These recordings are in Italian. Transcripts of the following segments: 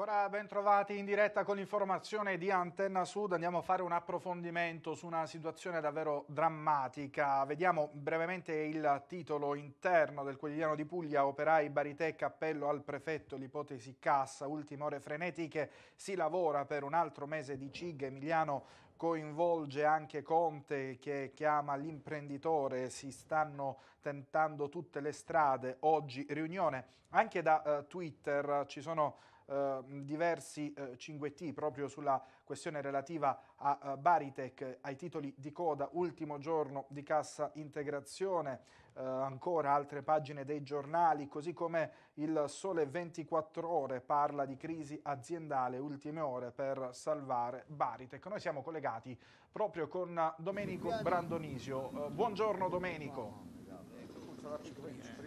Ancora ben trovati in diretta con l'informazione di Antenna Sud, andiamo a fare un approfondimento su una situazione davvero drammatica. Vediamo brevemente il titolo interno del quotidiano di Puglia, operai Baritecca, appello al prefetto, l'ipotesi cassa, ultime ore frenetiche, si lavora per un altro mese di CIG, Emiliano coinvolge anche Conte che chiama l'imprenditore, si stanno tentando tutte le strade, oggi riunione anche da uh, Twitter, ci sono Ehm, diversi eh, 5T proprio sulla questione relativa a eh, Baritech, ai titoli di coda, ultimo giorno di cassa integrazione, eh, ancora altre pagine dei giornali, così come il Sole 24 Ore parla di crisi aziendale, ultime ore per salvare Baritech. Noi siamo collegati proprio con Domenico Brandonisio. Eh, buongiorno Domenico. Buongiorno. Ecco,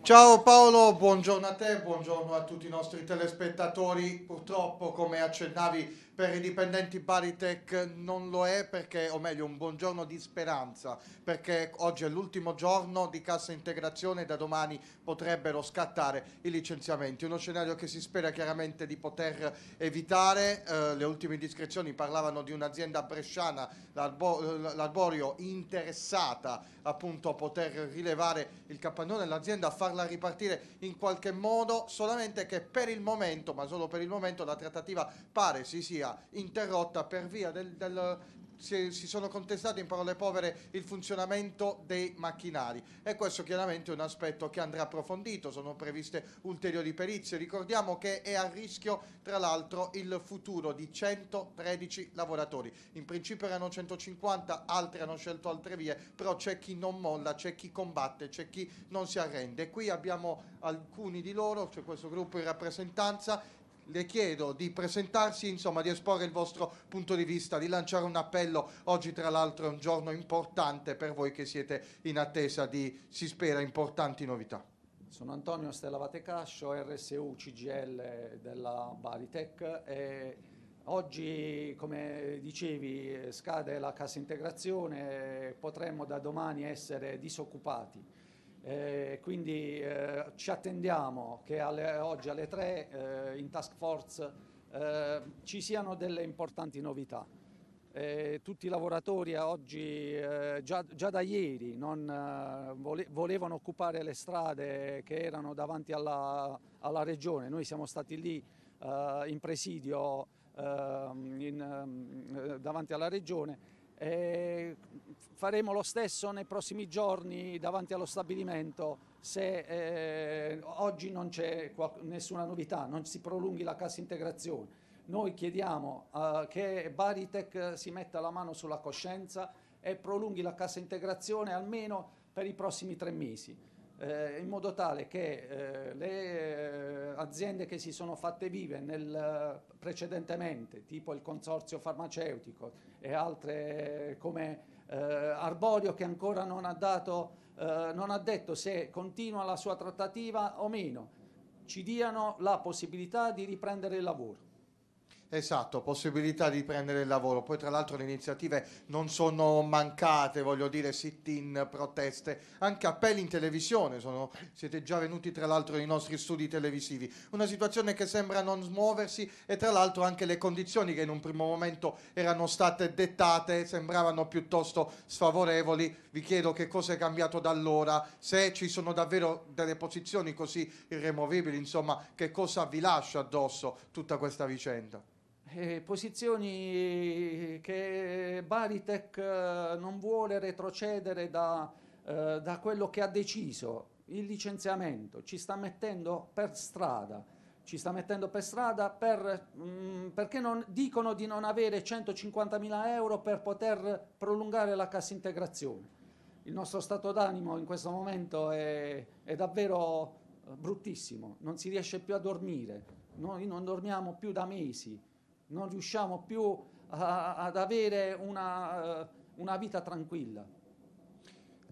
Ciao Paolo, buongiorno a te, buongiorno a tutti i nostri telespettatori. Purtroppo, come accennavi, per i dipendenti Baritech non lo è perché, o meglio, un buongiorno di speranza, perché oggi è l'ultimo giorno di cassa integrazione e da domani potrebbero scattare i licenziamenti. Uno scenario che si spera chiaramente di poter evitare. Eh, le ultime indiscrezioni parlavano di un'azienda bresciana, l'Arborio, interessata appunto a poter rilevare il capannone, l'azienda a farla ripartire in qualche modo, solamente che per il momento, ma solo per il momento, la trattativa pare si sia democrazia interrotta per via del, del si, si, sono contestati in parole povere il funzionamento dei macchinari e questo chiaramente è un aspetto che andrà approfondito, sono previste ulteriori perizie, ricordiamo che è a rischio tra l'altro il futuro di 113 lavoratori, in principio erano 150, altri hanno scelto altre vie, però c'è chi non molla, c'è chi combatte, c'è chi non si arrende, qui abbiamo alcuni di loro, c'è questo gruppo in rappresentanza le chiedo di presentarsi, insomma, di esporre il vostro punto di vista, di lanciare un appello. Oggi, tra l'altro, è un giorno importante per voi che siete in attesa di, si spera, importanti novità. Sono Antonio Stella Vatecascio, RSU CGL della Balitech e oggi, come dicevi, scade la cassa integrazione, potremmo da domani essere disoccupati eh, quindi eh, ci attendiamo che alle, oggi alle 3 eh, in task force eh, ci siano delle importanti novità. tutti i lavoratori oggi, eh, già, già, da ieri, non, eh, vole, volevano occupare le strade che erano davanti alla, alla regione. Noi siamo stati lì in presidio ehm, in, ehm, davanti alla regione eh, faremo lo stesso nei prossimi giorni davanti allo stabilimento se eh, oggi non c'è nessuna novità, non si prolunghi la cassa integrazione. Noi chiediamo eh, che Baritech si metta la mano sulla coscienza e prolunghi la cassa integrazione almeno per i prossimi tre mesi eh, in modo tale che eh, le eh, aziende che si sono fatte vive nel, eh, precedentemente, tipo il consorzio farmaceutico e altre eh, come Arborio che ancora non ha, dato, non ha detto se continua la sua trattativa o meno, ci diano la possibilità di riprendere il lavoro. Esatto, possibilità di prendere il lavoro. Poi tra l'altro le iniziative non sono mancate, voglio dire, sit-in, proteste, anche appelli in televisione, sono, siete già venuti tra l'altro nei nostri studi televisivi. Una situazione che sembra non smuoversi e tra l'altro anche le condizioni che in un primo momento erano state dettate sembravano piuttosto sfavorevoli. Vi chiedo che cosa è cambiato da allora, se ci sono davvero delle posizioni così irremovibili, insomma, che cosa vi lascia addosso tutta questa vicenda eh, posizioni che Baritec eh, non vuole retrocedere da, eh, da quello che ha deciso, il licenziamento, ci sta mettendo per strada, ci sta mettendo per strada per, mh, mm, perché non, dicono di non avere 150.000 euro per poter prolungare la cassa integrazione. Il nostro stato d'animo in questo momento è, è davvero eh, bruttissimo, non si riesce più a dormire, noi non dormiamo più da mesi non riusciamo più uh, ad avere una, eh, una, vita tranquilla.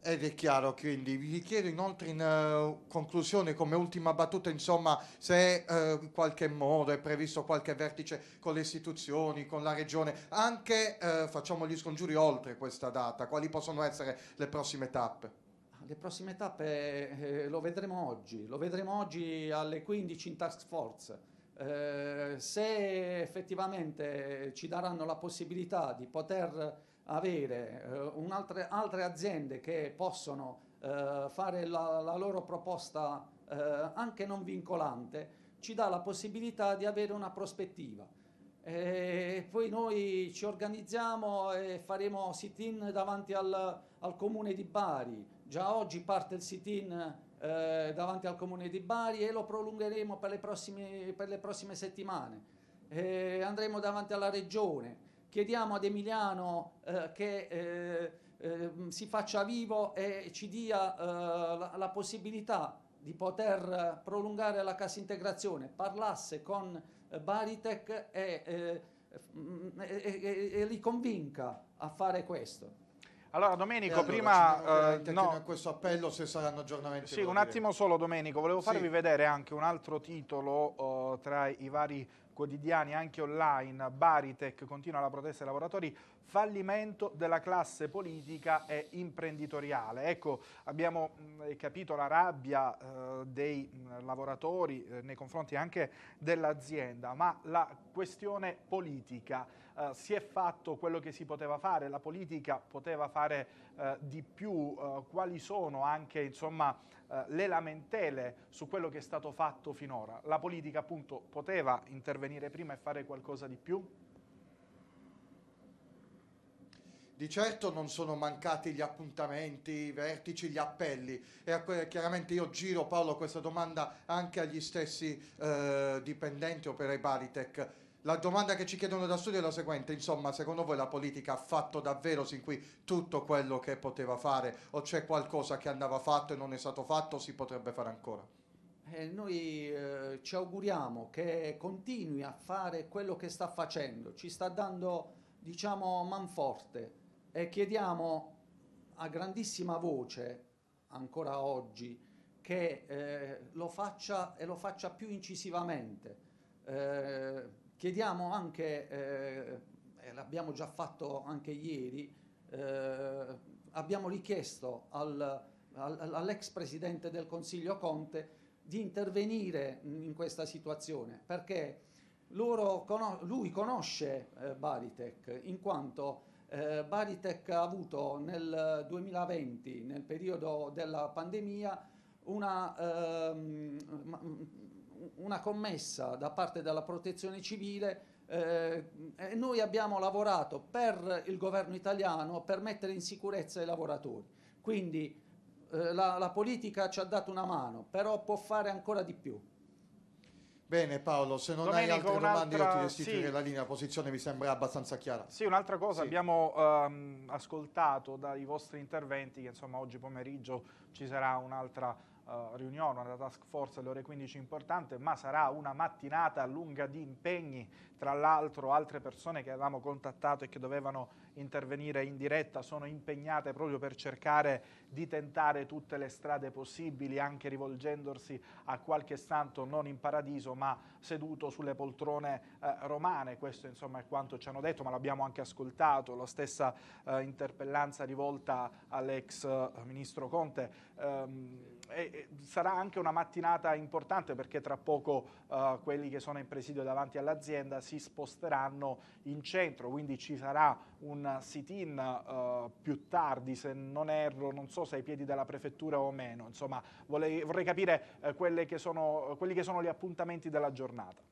Ed è chiaro, quindi vi chiedo inoltre in uh, conclusione, come ultima battuta, insomma, se in eh, qualche modo è previsto qualche vertice con le istituzioni, con la regione, anche facciamo gli scongiuri oltre questa data, quali possono essere le prossime tappe? le prossime tappe eh, lo vedremo oggi, lo vedremo oggi alle 15 in task force. Eh, se effettivamente ci daranno la possibilità di poter avere eh, altre, altre, aziende che possono eh, fare la, la, loro proposta eh, anche non vincolante, ci dà la possibilità di avere una prospettiva. E eh, poi noi ci organizziamo e faremo sit-in davanti al, al comune di Bari. Già oggi parte il sit-in eh, davanti al comune di Bari e lo prolungheremo per le prossime, per le prossime settimane. Eh, andremo davanti alla regione, chiediamo ad Emiliano eh, che eh, ehm, si faccia vivo e ci dia eh, la, la, possibilità di poter prolungare la cassa integrazione, parlasse con eh, Baritec mm, e, e, e, e li convinca a fare questo. Allora Domenico, eh, allora, prima... Eh, no, a questo appello se saranno aggiornamenti. Sì, un attimo solo Domenico, volevo farvi sì. vedere anche un altro titolo oh, tra i vari quotidiani, anche online. Baritech continua la protesta dei lavoratori fallimento della classe politica e imprenditoriale. Ecco, abbiamo eh, capito la rabbia eh, dei lavoratori eh, nei confronti anche dell'azienda, ma la questione politica, eh, si è fatto quello che si poteva fare, la politica poteva fare eh, di più, eh, quali sono anche insomma, le lamentele su quello che è stato fatto finora? La politica appunto poteva intervenire prima e fare qualcosa di più? Di certo non sono mancati gli appuntamenti, i vertici, gli appelli e chiaramente io giro Paolo questa domanda anche agli stessi eh, dipendenti operai Baritech. La domanda che ci chiedono da studio è la seguente, insomma, secondo voi la politica ha fatto davvero sin qui tutto quello che poteva fare o c'è qualcosa che andava fatto e non è stato fatto o si potrebbe fare ancora? Eh, noi eh, ci auguriamo che continui a fare quello che sta facendo, ci sta dando, diciamo, manforte e chiediamo a grandissima voce, ancora oggi, che eh, lo faccia e lo faccia più incisivamente. Eh, chiediamo anche, eh, e l'abbiamo già fatto anche ieri, eh, abbiamo richiesto al, al, all'ex presidente del Consiglio Conte di intervenire in questa situazione perché conos- lui conosce eh, Baritech in quanto eh, Baritech ha avuto nel 2020, nel periodo della pandemia, una, ehm, mm, una commessa da parte della protezione civile eh, e noi abbiamo lavorato per il governo italiano per mettere in sicurezza i lavoratori. Quindi eh, la, la politica ci ha dato una mano, però può fare ancora di più. Bene Paolo, se non Domenico, hai altre domande io ti restituirei sì. la linea, la posizione mi sembra abbastanza chiara. Sì, un'altra cosa, sì. abbiamo ehm, ascoltato dai vostri interventi che insomma oggi pomeriggio ci sarà un'altra uh, riunione, una task force alle ore 15 importante, ma sarà una mattinata lunga di impegni, tra l'altro altre persone che avevamo contattato e che dovevano intervenire in diretta sono impegnate proprio per cercare di tentare tutte le strade possibili, anche rivolgendosi a qualche santo non in paradiso, ma seduto sulle poltrone eh, romane, questo insomma è quanto ci hanno detto, ma l'abbiamo anche ascoltato, la stessa eh, interpellanza rivolta all'ex eh, ministro Conte. Ehm, e sarà anche una mattinata importante perché tra poco uh, quelli che sono in presidio davanti all'azienda si sposteranno in centro, quindi ci sarà un sit-in uh, più tardi se non erro, non so se ai piedi della prefettura o meno, insomma vorrei, vorrei capire uh, che sono, quelli che sono gli appuntamenti della giornata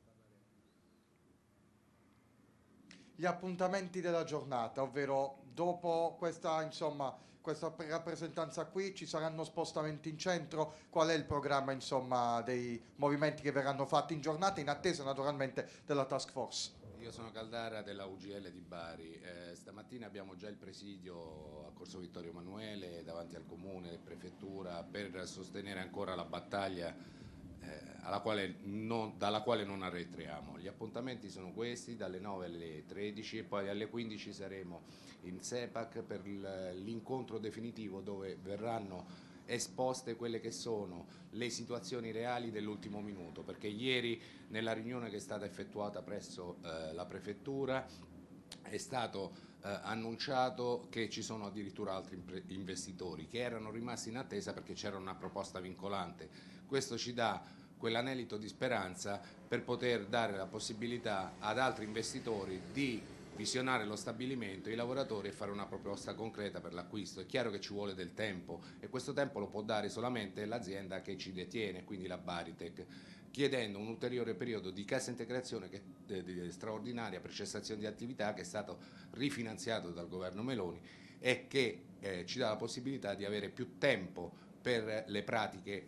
gli appuntamenti della giornata, ovvero dopo questa insomma, questa rappresentanza qui, ci saranno spostamenti in centro, qual è il programma insomma, dei movimenti che verranno fatti in giornata in attesa naturalmente della task force? Io sono Caldara della UGL di Bari, eh, stamattina abbiamo già il presidio a Corso Vittorio Emanuele davanti al comune e prefettura per sostenere ancora la battaglia eh, quale non, dalla quale non arretriamo. Gli appuntamenti sono questi, dalle 9 alle 13 e poi alle 15 saremo in SEPAC per l'incontro definitivo dove verranno esposte quelle che sono le situazioni reali dell'ultimo minuto, perché ieri nella riunione che è stata effettuata presso eh, la prefettura è stato eh, annunciato che ci sono addirittura altri investitori che erano rimasti in attesa perché c'era una proposta vincolante. Questo ci dà quell'anelito di speranza per poter dare la possibilità ad altri investitori di visionare lo stabilimento, i lavoratori e fare una proposta concreta per l'acquisto. È chiaro che ci vuole del tempo e questo tempo lo può dare solamente l'azienda che ci detiene, quindi la Baritec, chiedendo un ulteriore periodo di cassa integrazione che, de, de, straordinaria per cessazione di attività che è stato rifinanziato dal governo Meloni e che eh, ci dà la possibilità di avere più tempo per le pratiche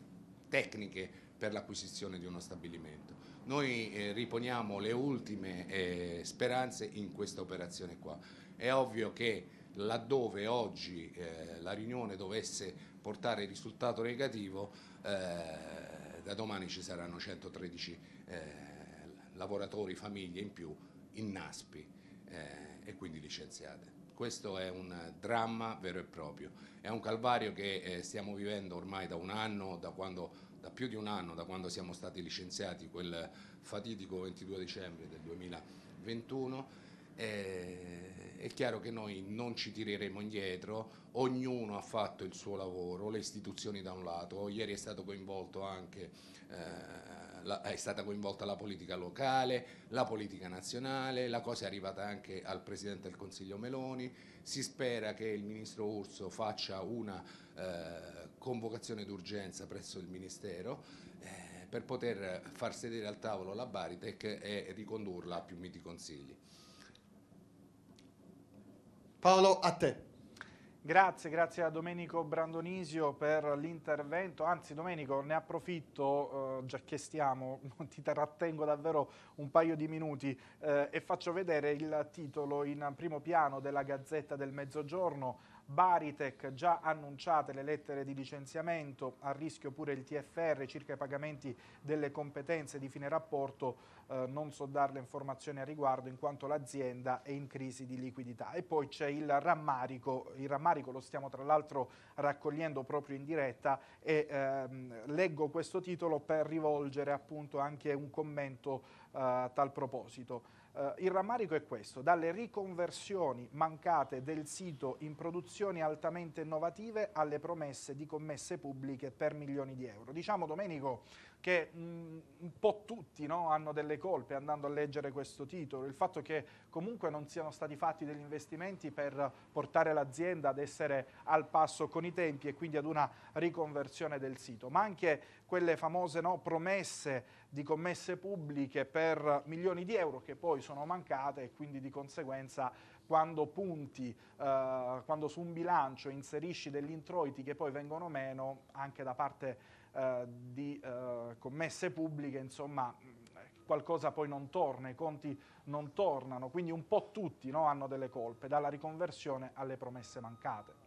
tecniche per l'acquisizione di uno stabilimento. Noi eh, riponiamo le ultime eh, speranze in questa operazione qua. È ovvio che laddove oggi eh, la riunione dovesse portare risultato negativo, eh, da domani ci saranno 113 eh, lavoratori, famiglie in più in Naspi eh, e quindi licenziate questo è un dramma vero e proprio, è un calvario che eh, stiamo vivendo ormai da un anno, da quando da più di un anno, da quando siamo stati licenziati quel fatidico 22 dicembre del 2021, eh, è chiaro che noi non ci tireremo indietro, ognuno ha fatto il suo lavoro, le istituzioni da un lato, ieri è, anche, eh, è stata coinvolta la politica locale, la politica nazionale, la cosa è arrivata anche al Presidente del Consiglio Meloni, si spera che il Ministro Urso faccia una eh, convocazione d'urgenza presso il Ministero eh, per poter far sedere al tavolo la Baritec e ricondurla a più miti consigli. Paolo, a te. Grazie, grazie a Domenico Brandonisio per l'intervento, anzi Domenico ne approfitto, eh, già che stiamo, ti trattengo davvero un paio di minuti eh, e faccio vedere il titolo in primo piano della Gazzetta del Mezzogiorno Baritech, già annunciate le lettere di licenziamento, a rischio pure il TFR circa i pagamenti delle competenze di fine rapporto, eh, non so darle informazioni a riguardo in quanto l'azienda è in crisi di liquidità. E poi c'è il rammarico, il rammarico lo stiamo tra l'altro raccogliendo proprio in diretta e ehm, leggo questo titolo per rivolgere appunto anche un commento eh, a tal proposito. Eh, il rammarico è questo, dalle riconversioni mancate del sito in produzioni altamente innovative alle promesse di commesse pubbliche per milioni di euro. Diciamo Domenico che mh, mm, un po' tutti no, hanno delle colpe andando a leggere questo titolo, il fatto che comunque non siano stati fatti degli investimenti per portare l'azienda ad essere al passo con i tempi e quindi ad una riconversione del sito, ma anche quelle famose no, promesse di commesse pubbliche per milioni di euro che poi sono mancate e quindi di conseguenza quando punti, eh, quando su un bilancio inserisci degli introiti che poi vengono meno anche da parte eh, di eh, commesse pubbliche, insomma qualcosa poi non torna, i conti non tornano, quindi un po' tutti no, hanno delle colpe, dalla riconversione alle promesse mancate.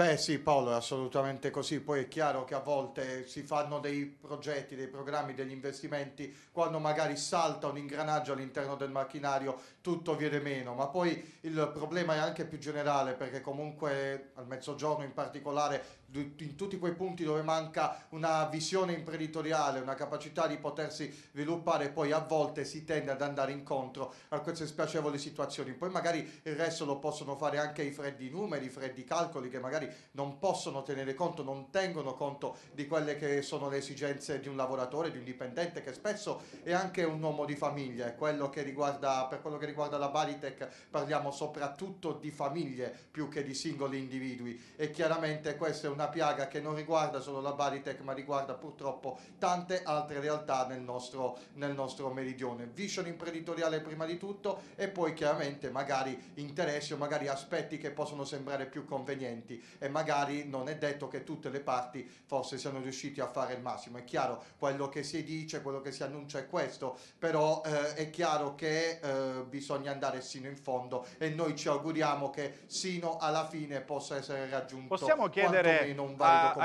Beh sì Paolo, è assolutamente così, poi è chiaro che a volte si fanno dei progetti, dei programmi, degli investimenti, quando magari salta un ingranaggio all'interno del macchinario tutto viene meno, ma poi il problema è anche più generale perché comunque al mezzogiorno in particolare in tutti quei punti dove manca una visione imprenditoriale, una capacità di potersi sviluppare, poi a volte si tende ad andare incontro a queste spiacevoli situazioni. Poi magari il resto lo possono fare anche i freddi numeri, i freddi calcoli che magari non possono tenere conto, non tengono conto di quelle che sono le esigenze di un lavoratore, di un dipendente che spesso è anche un uomo di famiglia. Quello che riguarda, per quello che riguarda la Baritech parliamo soprattutto di famiglie più che di singoli individui e chiaramente questo è un una piaga che non riguarda solo la Baritec ma riguarda purtroppo tante altre realtà nel nostro, nel nostro meridione. Vision imprenditoriale prima di tutto e poi chiaramente magari interessi o magari aspetti che possono sembrare più convenienti e magari non è detto che tutte le parti forse siano riusciti a fare il massimo. È chiaro quello che si dice, quello che si annuncia è questo, però eh, è chiaro che eh, bisogna andare sino in fondo e noi ci auguriamo che sino alla fine possa essere raggiunto. Possiamo chiedere magari non ah, valido ah, compromesso,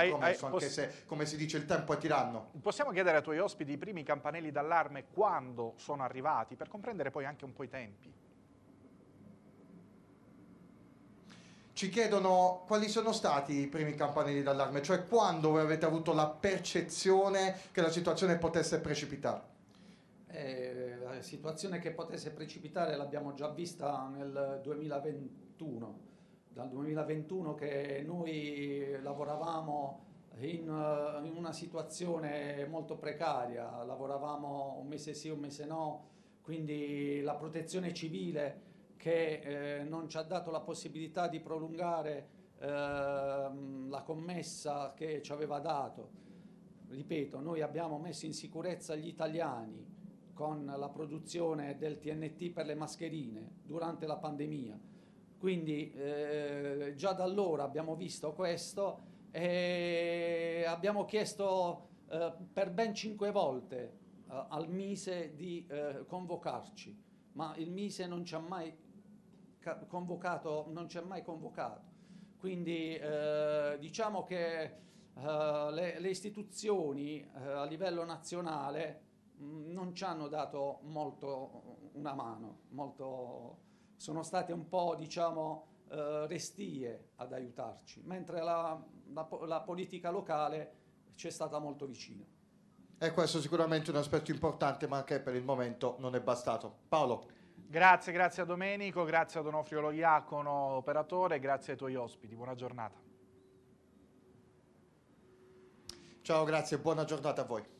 hai, anche se, come si dice, il tempo è tiranno. Possiamo chiedere ai tuoi ospiti i primi campanelli d'allarme quando sono arrivati, per comprendere poi anche un po' i tempi. ci chiedono quali sono stati i primi campanelli d'allarme, cioè quando voi avete avuto la percezione che la situazione potesse precipitare. Eh, la situazione che potesse precipitare l'abbiamo già vista nel 2021 dal 2021 che noi lavoravamo in, eh, in, una situazione molto precaria, lavoravamo un mese sì, un mese no, quindi la protezione civile che eh, non ci ha dato la possibilità di prolungare ehm, la commessa che ci aveva dato. Ripeto, noi abbiamo messo in sicurezza gli italiani con la produzione del TNT per le mascherine durante la pandemia quindi eh, già da allora abbiamo visto questo e abbiamo chiesto eh, per ben cinque volte eh, al Mise di eh, convocarci, ma il Mise non ci ha mai convocato, non ci ha mai convocato. Quindi eh, diciamo che eh, le, le, istituzioni a livello nazionale mh, mm, non ci hanno dato molto una mano, molto sono state un po' diciamo, eh, restie ad aiutarci, mentre la, la, la politica locale ci è stata molto vicina. E questo è sicuramente un aspetto importante, ma che per il momento non è bastato. Paolo. Grazie, grazie a Domenico, grazie a Donofrio Loiacono, operatore, grazie ai tuoi ospiti. Buona giornata. Ciao, grazie, buona giornata a voi.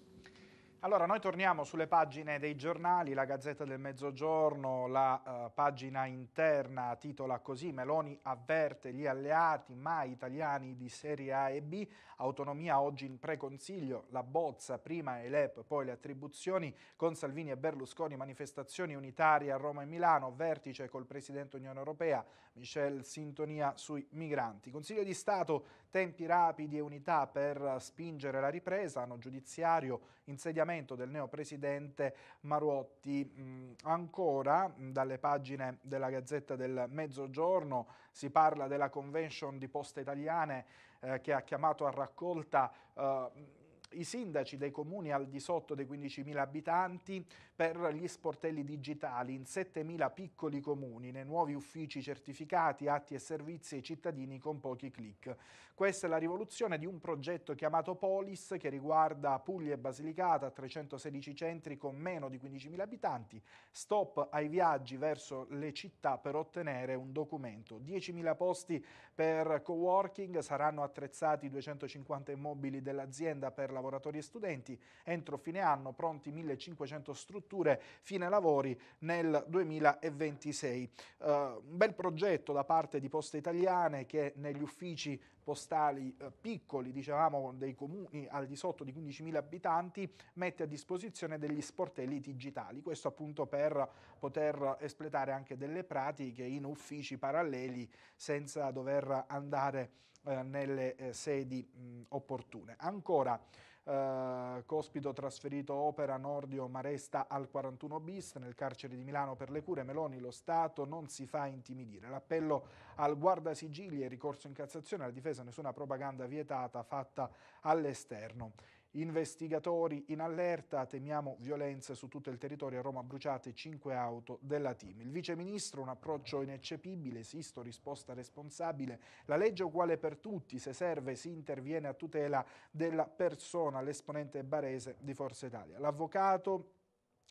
Allora, noi torniamo sulle pagine dei giornali, la Gazzetta del Mezzogiorno, la uh, pagina interna titola così, Meloni avverte gli alleati, mai italiani di serie A e B, autonomia oggi in preconsiglio, la bozza, prima ELEP, poi le attribuzioni, con Salvini e Berlusconi, manifestazioni unitarie a Roma e Milano, vertice col Presidente Unione Europea, Michel, sintonia sui migranti. Consiglio di Stato Tempi rapidi e unità per spingere la ripresa, hanno giudiziario insediamento del neopresidente Maruotti. Mm, ancora, mm, dalle pagine della Gazzetta del Mezzogiorno, si parla della convention di poste italiane eh, che ha chiamato a raccolta eh, i sindaci dei comuni al di sotto dei 15.000 abitanti per gli sportelli digitali in 7.000 piccoli comuni, nei nuovi uffici certificati, atti e servizi ai cittadini con pochi click. Questa è la rivoluzione di un progetto chiamato Polis che riguarda Puglia e Basilicata, 316 centri con meno di 15.000 abitanti, stop ai viaggi verso le città per ottenere un documento. 10.000 posti per co-working, saranno attrezzati 250 immobili dell'azienda per lavoratori e studenti, entro fine anno pronti 1.500 strutture, fine lavori nel 2026. Uh, eh, un bel progetto da parte di Poste Italiane che negli uffici postali eh, piccoli, dicevamo dei comuni al di sotto di 15.000 abitanti, mette a disposizione degli sportelli digitali, questo appunto per poter espletare anche delle pratiche in uffici paralleli senza dover andare eh, nelle eh, sedi mh, opportune. Ancora, eh, Cospito trasferito Opera Nordio ma resta al 41 bis nel carcere di Milano per le cure Meloni lo Stato non si fa intimidire l'appello al guardasigilli e ricorso in Cassazione alla difesa nessuna propaganda vietata fatta all'esterno investigatori in allerta, temiamo violenze su tutto il territorio, a Roma bruciate 5 auto della team. Il viceministro un approccio ineccepibile, esisto risposta responsabile, la legge è uguale per tutti, se serve si interviene a tutela della persona, l'esponente barese di Forza Italia. L'avvocato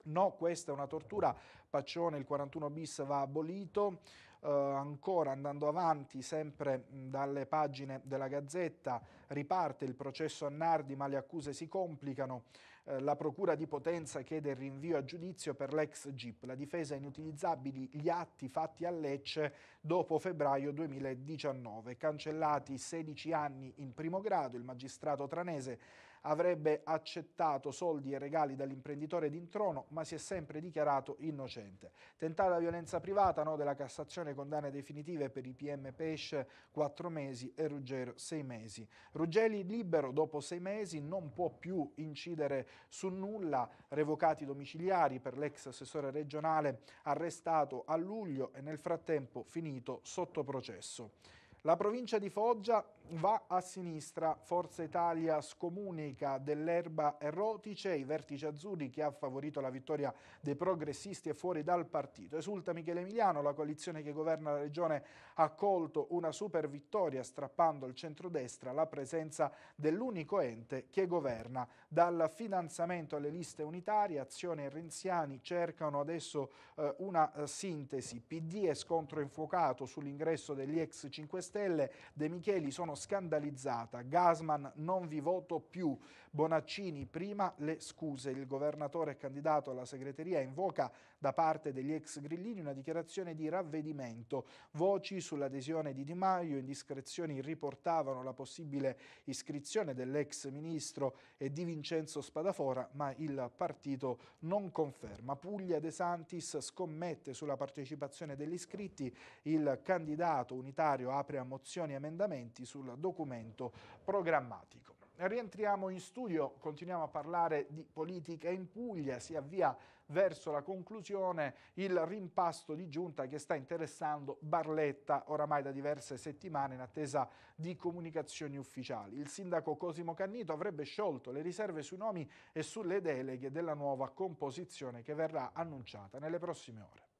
No, questa è una tortura. Paccione, il 41 bis va abolito eh, ancora andando avanti sempre dalle pagine della Gazzetta, riparte il processo a Nardi ma le accuse si complicano, eh, la procura di Potenza chiede il rinvio a giudizio per l'ex GIP, la difesa inutilizzabili gli atti fatti a Lecce dopo febbraio 2019, cancellati 16 anni in primo grado, il magistrato tranese avrebbe accettato soldi e regali dall'imprenditore d'introno, ma si è sempre dichiarato innocente. Tentata la violenza privata, no della Cassazione, condanne definitive per i PM Pesce 4 mesi e Ruggero 6 mesi. Ruggeli libero dopo 6 mesi, non può più incidere su nulla, revocati domiciliari per l'ex assessore regionale arrestato a luglio e nel frattempo finito sotto processo. La provincia di Foggia va a sinistra, Forza Italia scomunica dell'erba erotice, i vertici azzurri che ha favorito la vittoria dei progressisti e fuori dal partito. Esulta Michele Emiliano, la coalizione che governa la regione ha colto una super vittoria strappando al centrodestra la presenza dell'unico ente che governa. Dal finanziamento alle liste unitarie, Azione e Renziani cercano adesso eh, una eh, sintesi. PD e scontro infuocato sull'ingresso degli ex 5 Stelle, De Micheli sono scandalizzata, Gasman non vi voto più, Bonaccini, prima le scuse. Il governatore candidato alla segreteria invoca da parte degli ex grillini una dichiarazione di ravvedimento. Voci sull'adesione di Di Maio, indiscrezioni riportavano la possibile iscrizione dell'ex ministro e di Vincenzo Spadafora, ma il partito non conferma. Puglia De Santis scommette sulla partecipazione degli iscritti, il candidato unitario apre a mozioni e emendamenti sul documento programmatico rientriamo in studio, continuiamo a parlare di politica in Puglia, si avvia verso la conclusione il rimpasto di giunta che sta interessando Barletta oramai da diverse settimane in attesa di comunicazioni ufficiali. Il sindaco Cosimo Cannito avrebbe sciolto le riserve sui nomi e sulle deleghe della nuova composizione che verrà annunciata nelle prossime ore.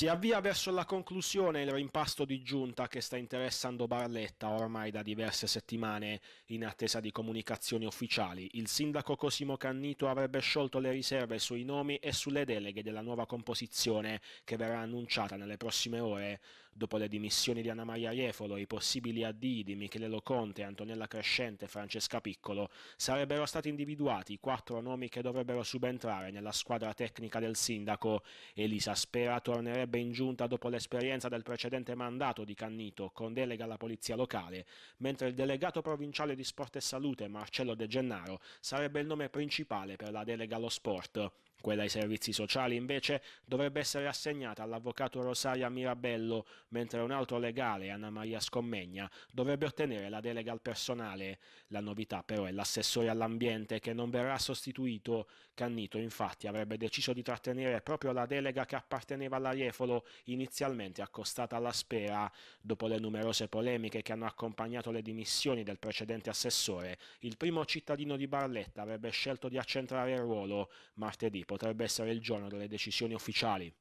Si avvia verso la conclusione il rimpasto di giunta che sta interessando Barletta ormai da diverse settimane. In attesa di comunicazioni ufficiali, il sindaco Cosimo Cannito avrebbe sciolto le riserve sui nomi e sulle deleghe della nuova composizione che verrà annunciata nelle prossime ore. Dopo le dimissioni di Anna Maria Riefolo, i possibili addii di Michelelo Conte, Antonella Crescente e Francesca Piccolo, sarebbero stati individuati quattro nomi che dovrebbero subentrare nella squadra tecnica del sindaco. Elisa Spera tornerebbe sarebbe in giunta dopo l'esperienza del precedente mandato di Cannito con delega alla polizia locale, mentre il delegato provinciale di sport e salute Marcello De Gennaro sarebbe il nome principale per la delega allo sport. Quella ai servizi sociali invece dovrebbe essere assegnata all'avvocato Rosaria Mirabello, mentre un altro legale, Anna Maria Scommegna, dovrebbe ottenere la delega al personale. La novità però è l'assessore all'ambiente che non verrà sostituito. Cannito infatti avrebbe deciso di trattenere proprio la delega che apparteneva alla all'Ariefolo, inizialmente accostata alla Spera. Dopo le numerose polemiche che hanno accompagnato le dimissioni del precedente assessore, il primo cittadino di Barletta avrebbe scelto di accentrare il ruolo. Martedì potrebbe essere il giorno delle decisioni ufficiali.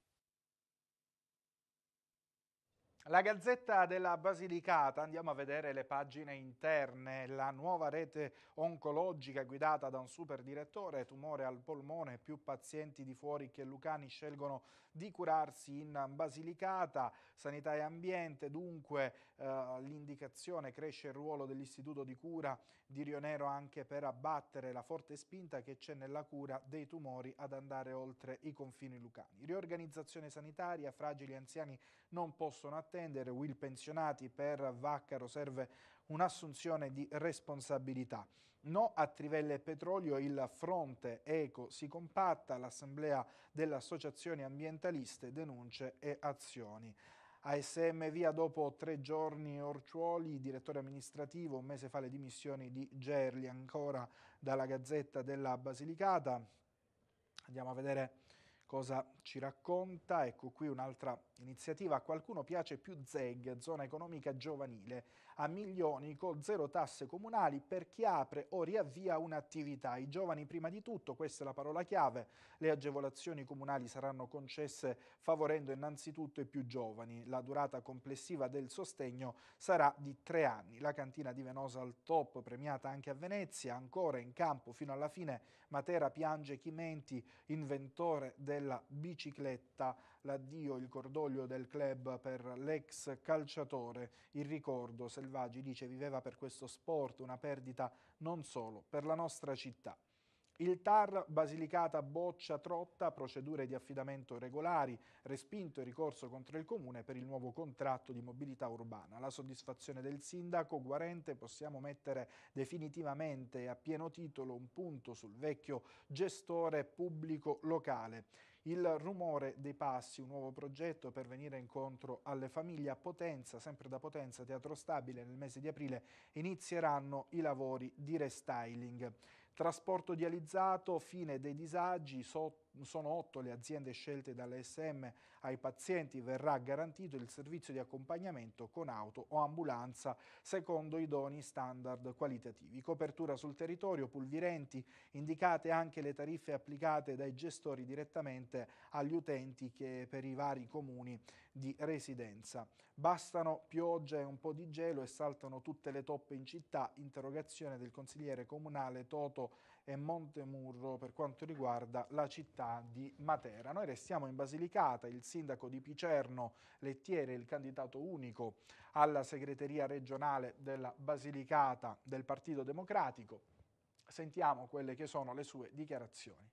La Gazzetta della Basilicata, andiamo a vedere le pagine interne, la nuova rete oncologica guidata da un super direttore, tumore al polmone, più pazienti di fuori che lucani scelgono di curarsi in Basilicata. Sanità e Ambiente, dunque eh, l'indicazione cresce il ruolo dell'Istituto di Cura di Rionero anche per abbattere la forte spinta che c'è nella cura dei tumori ad andare oltre i confini lucani. Riorganizzazione sanitaria, fragili anziani non possono attendere, Will pensionati per Vaccaro serve un'assunzione di responsabilità. No a trivelle e petrolio, il fronte eco si compatta, l'assemblea delle associazioni ambientaliste, denunce e azioni. ASM via dopo tre giorni Orciuoli, direttore amministrativo, un mese fa le dimissioni di Gerli, ancora dalla Gazzetta della Basilicata. Andiamo a vedere cosa ci racconta, ecco qui un'altra iniziativa, a qualcuno piace più ZEG, zona economica giovanile, a Miglionico zero tasse comunali per chi apre o riavvia un'attività, i giovani prima di tutto, questa è la parola chiave, le agevolazioni comunali saranno concesse favorendo innanzitutto i più giovani, la durata complessiva del sostegno sarà di tre anni, la cantina di Venosa al top premiata anche a Venezia, ancora in campo fino alla fine Matera piange Chimenti, inventore della bicicletta bicicletta, l'addio, il cordoglio del club per l'ex calciatore, il ricordo Selvaggi dice viveva per questo sport, una perdita non solo per la nostra città. Il TAR Basilicata boccia Trotta, procedure di affidamento regolari, respinto il ricorso contro il Comune per il nuovo contratto di mobilità urbana. La soddisfazione del sindaco Guarente possiamo mettere definitivamente a pieno titolo un punto sul vecchio gestore pubblico locale. Il rumore dei passi, un nuovo progetto per venire incontro alle famiglie a Potenza, sempre da Potenza Teatro Stabile, nel mese di aprile inizieranno i lavori di restyling. Trasporto dializzato, fine dei disagi sotto sono otto le aziende scelte dall'SM, ai pazienti verrà garantito il servizio di accompagnamento con auto o ambulanza secondo idoni standard qualitativi. Copertura sul territorio, pulvirenti, indicate anche le tariffe applicate dai gestori direttamente agli utenti che per i vari comuni di residenza. Bastano pioggia e un po' di gelo e saltano tutte le toppe in città, interrogazione del consigliere comunale Toto e Montemurro per quanto riguarda la città di Matera. Noi restiamo in Basilicata, il sindaco di Picerno, Lettiere, il candidato unico alla segreteria regionale della Basilicata del Partito Democratico. Sentiamo quelle che sono le sue dichiarazioni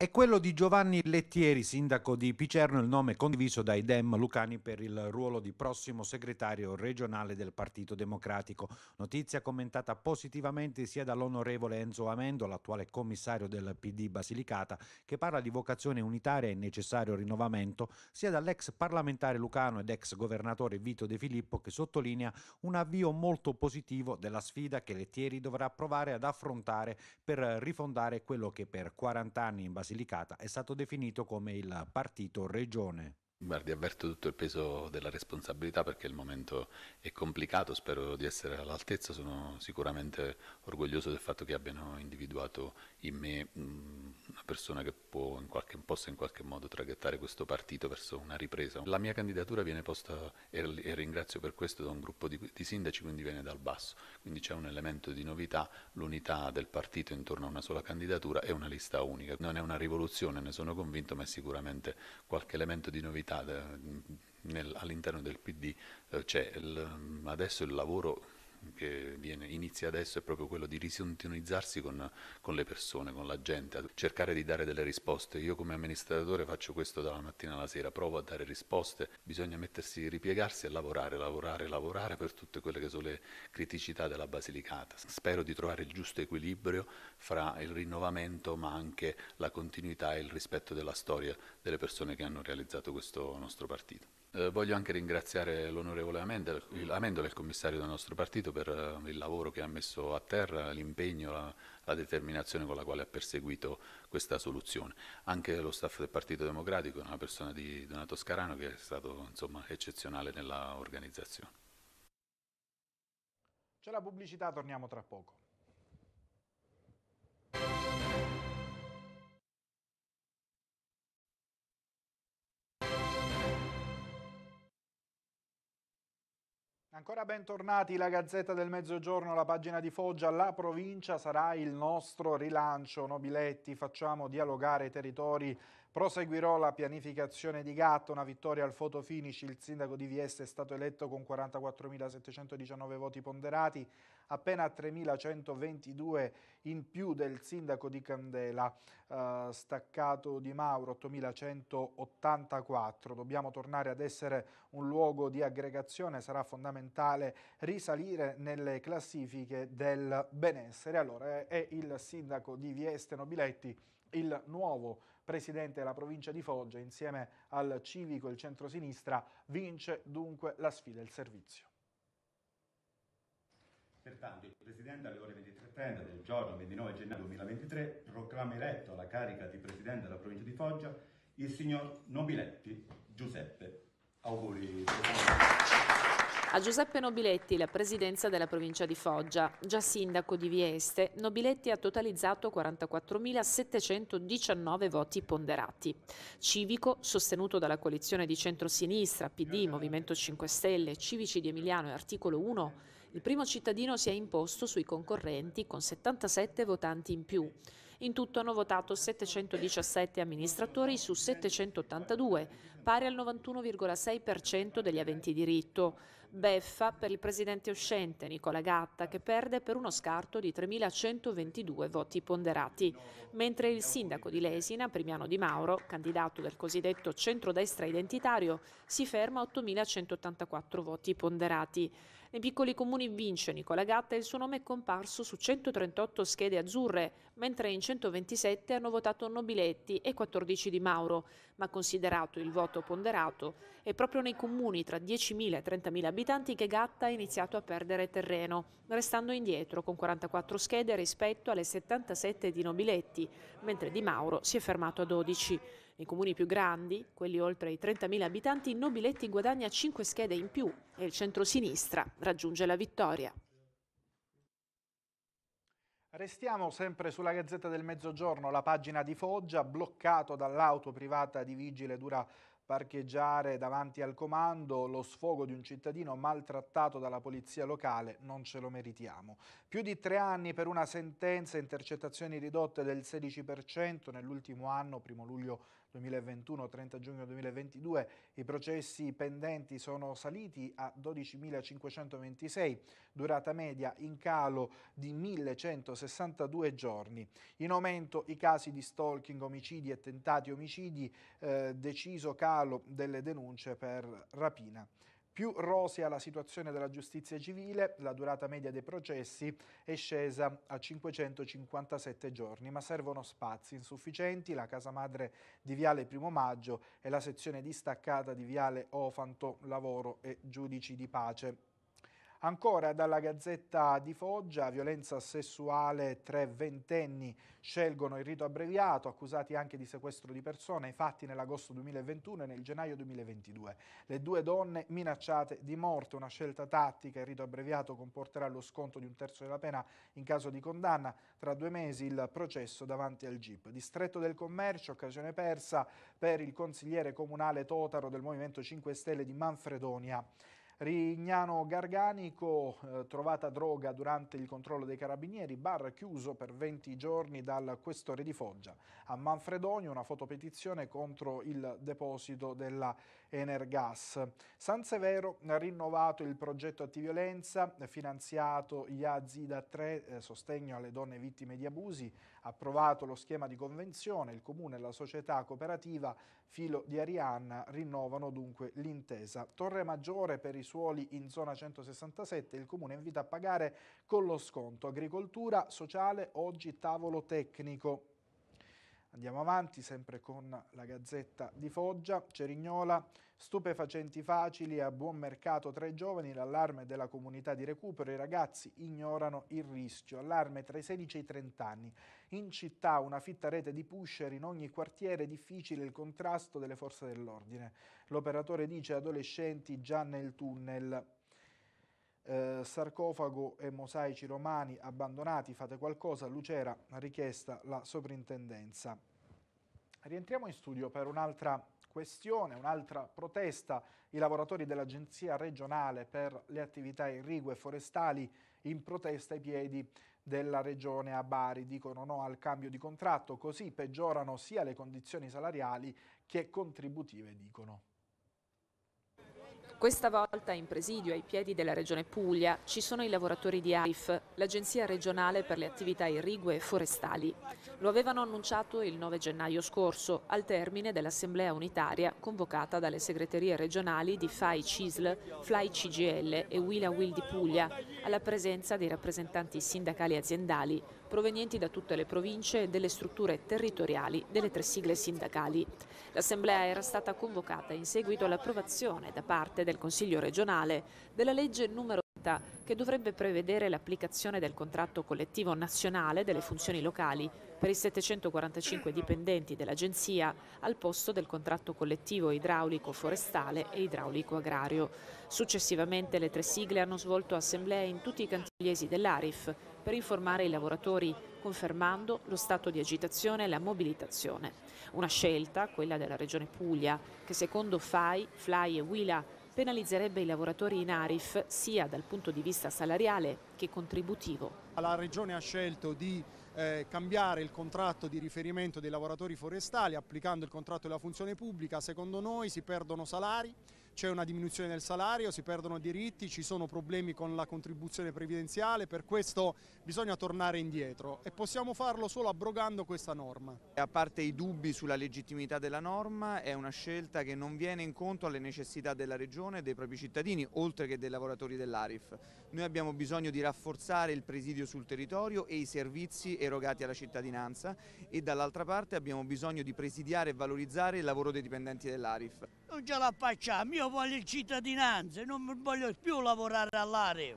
è quello di Giovanni Lettieri, sindaco di Picerno, il nome condiviso dai Dem Lucani per il ruolo di prossimo segretario regionale del Partito Democratico. Notizia commentata positivamente sia dall'onorevole Enzo Amendo, l'attuale commissario del PD Basilicata, che parla di vocazione unitaria e necessario rinnovamento, sia dall'ex parlamentare lucano ed ex governatore Vito De Filippo, che sottolinea un avvio molto positivo della sfida che Lettieri dovrà provare ad affrontare per rifondare quello che per 40 anni in Basilicata Basilicata è stato definito come il partito regione. Guardi, avverto tutto il peso della responsabilità perché il momento è complicato, spero di essere all'altezza, sono sicuramente orgoglioso del fatto che abbiano individuato in me mm, una persona che può in qualche, possa in qualche modo traghettare questo partito verso una ripresa. La mia candidatura viene posta, e ringrazio per questo, da un gruppo di, di sindaci, quindi viene dal basso, quindi c'è un elemento di novità, l'unità del partito intorno a una sola candidatura e una lista unica. Non è una rivoluzione, ne sono convinto, ma è sicuramente qualche elemento di novità all'interno del PD. Eh, c'è mm, adesso il lavoro che viene, inizia adesso è proprio quello di risintonizzarsi con, con, le persone, con la gente, cercare di dare delle risposte. Io come amministratore faccio questo dalla mattina alla sera, provo a dare risposte, bisogna mettersi, ripiegarsi e lavorare, lavorare, lavorare per tutte quelle che sono le criticità della Basilicata. Spero di trovare il giusto equilibrio fra il rinnovamento ma anche la continuità e il rispetto della storia delle persone che hanno realizzato questo nostro partito. Eh, voglio anche ringraziare l'onorevole Amendola, il, Amendola, il commissario del nostro partito, per eh, il lavoro che ha messo a terra, l'impegno, la, la, determinazione con la quale ha perseguito questa soluzione. Anche lo staff del Partito Democratico, una persona di Donato Scarano che è stato insomma, eccezionale nella organizzazione. C'è la pubblicità, torniamo tra poco. Ancora bentornati la Gazzetta del Mezzogiorno, la pagina di Foggia, la provincia sarà il nostro rilancio. Nobiletti, facciamo dialogare i territori Proseguirò la pianificazione di Gatto, una vittoria al photo finish, il sindaco di Vieste è stato eletto con 44.719 voti ponderati, appena 3.122 in più del sindaco di Candela, eh, staccato di Mauro 8.184. Dobbiamo tornare ad essere un luogo di aggregazione, sarà fondamentale risalire nelle classifiche del benessere. Allora è il sindaco di Vieste Nobiletti il nuovo presidente della provincia di Foggia, insieme al civico e il centrosinistra, vince dunque la sfida e il servizio. Pertanto il Presidente alle ore 23.30 del giorno 29 gennaio 2023 proclama eletto alla carica di Presidente della provincia di Foggia il signor Nobiletti Giuseppe. Auguri. A Giuseppe Nobiletti la presidenza della provincia di Foggia. Già sindaco di Vieste, Nobiletti ha totalizzato 44.719 voti ponderati. Civico, sostenuto dalla coalizione di centrosinistra, PD, Movimento 5 Stelle, Civici di Emiliano e Articolo 1, il primo cittadino si è imposto sui concorrenti con 77 votanti in più. In tutto hanno votato 717 amministratori su 782, pari al 91,6% degli aventi diritto. Beffa per il presidente uscente Nicola Gatta che perde per uno scarto di 3.122 voti ponderati, mentre il sindaco di Lesina, Primiano Di Mauro, candidato del cosiddetto centrodestra identitario, si ferma a 8.184 voti ponderati. Nei piccoli comuni vince Nicola Gatta e il suo nome è comparso su 138 schede azzurre, mentre in 127 hanno votato Nobiletti e 14 Di Mauro, ma considerato il voto ponderato è proprio nei comuni tra 10.000 e 30.000 abitanti che Gatta ha iniziato a perdere terreno, restando indietro con 44 schede rispetto alle 77 di Nobiletti, mentre Di Mauro si è fermato a 12. Nei comuni più grandi, quelli oltre i 30.000 abitanti, Nobiletti guadagna 5 schede in più e il centro-sinistra raggiunge la vittoria. Restiamo sempre sulla Gazzetta del Mezzogiorno, la pagina di Foggia, bloccato dall'auto privata di vigile dura parcheggiare davanti al comando lo sfogo di un cittadino maltrattato dalla polizia locale, non ce lo meritiamo. Più di tre anni per una sentenza, intercettazioni ridotte del 16% nell'ultimo anno, primo luglio 2021, 30 giugno 2022, i processi pendenti sono saliti a 12.526, durata media in calo di 1.162 giorni. In aumento i casi di stalking, omicidi e tentati omicidi, eh, deciso calo delle denunce per rapina. Più rosea la situazione della giustizia civile, la durata media dei processi è scesa a 557 giorni, ma servono spazi insufficienti, la casa madre di Viale Primo Maggio e la sezione distaccata di Viale Ofanto, Lavoro e Giudici di Pace Ancora dalla Gazzetta di Foggia, violenza sessuale, tre ventenni scelgono il rito abbreviato, accusati anche di sequestro di persone, i fatti nell'agosto 2021 e nel gennaio 2022. Le due donne minacciate di morte, una scelta tattica, il rito abbreviato comporterà lo sconto di un terzo della pena in caso di condanna, tra due mesi il processo davanti al GIP. Distretto del Commercio, occasione persa per il consigliere comunale Totaro del Movimento 5 Stelle di Manfredonia. Rignano Garganico, eh, trovata droga durante il controllo dei carabinieri, bar chiuso per 20 giorni dal questore di Foggia. A Manfredonio una fotopetizione contro il deposito della Energas. San Severo ha rinnovato il progetto Antiviolenza, finanziato IA ZIDA 3, sostegno alle donne vittime di abusi, approvato lo schema di convenzione, il comune e la società cooperativa Filo di Arianna rinnovano dunque l'intesa. Torre Maggiore per i suoli in zona 167, il comune invita a pagare con lo sconto agricoltura sociale oggi tavolo tecnico Andiamo avanti sempre con la Gazzetta di Foggia, Cerignola, stupefacenti facili, a buon mercato tra i giovani, l'allarme della comunità di recupero, i ragazzi ignorano il rischio, allarme tra i 16 e i 30 anni, in città una fitta rete di pusher in ogni quartiere, difficile il contrasto delle forze dell'ordine. L'operatore dice adolescenti già nel tunnel, eh, sarcofago e mosaici romani abbandonati, fate qualcosa, Lucera, richiesta la soprintendenza. Rientriamo in studio per un'altra questione, un'altra protesta. I lavoratori dell'Agenzia regionale per le attività irrigue e forestali in protesta ai piedi della regione a Bari dicono no al cambio di contratto, così peggiorano sia le condizioni salariali che contributive, dicono. Questa volta in presidio ai piedi della Regione Puglia ci sono i lavoratori di AIF, l'Agenzia regionale per le attività irrigue e forestali. Lo avevano annunciato il 9 gennaio scorso, al termine dell'assemblea unitaria convocata dalle segreterie regionali di FAI CISL, FLAI CGL e WILA WIL di Puglia, alla presenza dei rappresentanti sindacali e aziendali, provenienti da tutte le province e delle strutture territoriali delle tre sigle sindacali. L'assemblea era stata convocata in seguito all'approvazione da parte del Consiglio regionale della legge numero che dovrebbe prevedere l'applicazione del contratto collettivo nazionale delle funzioni locali per i 745 dipendenti dell'Agenzia al posto del contratto collettivo idraulico forestale e idraulico agrario. Successivamente le tre sigle hanno svolto assemblee in tutti i cantigliesi dell'Arif per informare i lavoratori, confermando lo stato di agitazione e la mobilitazione. Una scelta, quella della Regione Puglia, che secondo FAI, FLY e Wila penalizzerebbe i lavoratori in Arif sia dal punto di vista salariale che contributivo. La Regione ha scelto di eh, cambiare il contratto di riferimento dei lavoratori forestali applicando il contratto della funzione pubblica. Secondo noi si perdono salari, c'è una diminuzione del salario, si perdono diritti, ci sono problemi con la contribuzione previdenziale, per questo bisogna tornare indietro e possiamo farlo solo abrogando questa norma. A parte i dubbi sulla legittimità della norma, è una scelta che non viene in conto alle necessità della Regione e dei propri cittadini, oltre che dei lavoratori dell'Arif. Noi abbiamo bisogno di rafforzare il presidio sul territorio e i servizi erogati alla cittadinanza e dall'altra parte abbiamo bisogno di presidiare e valorizzare il lavoro dei dipendenti dell'Arif. Non ce la facciamo, io voglio cittadinanza, non voglio più lavorare all'area,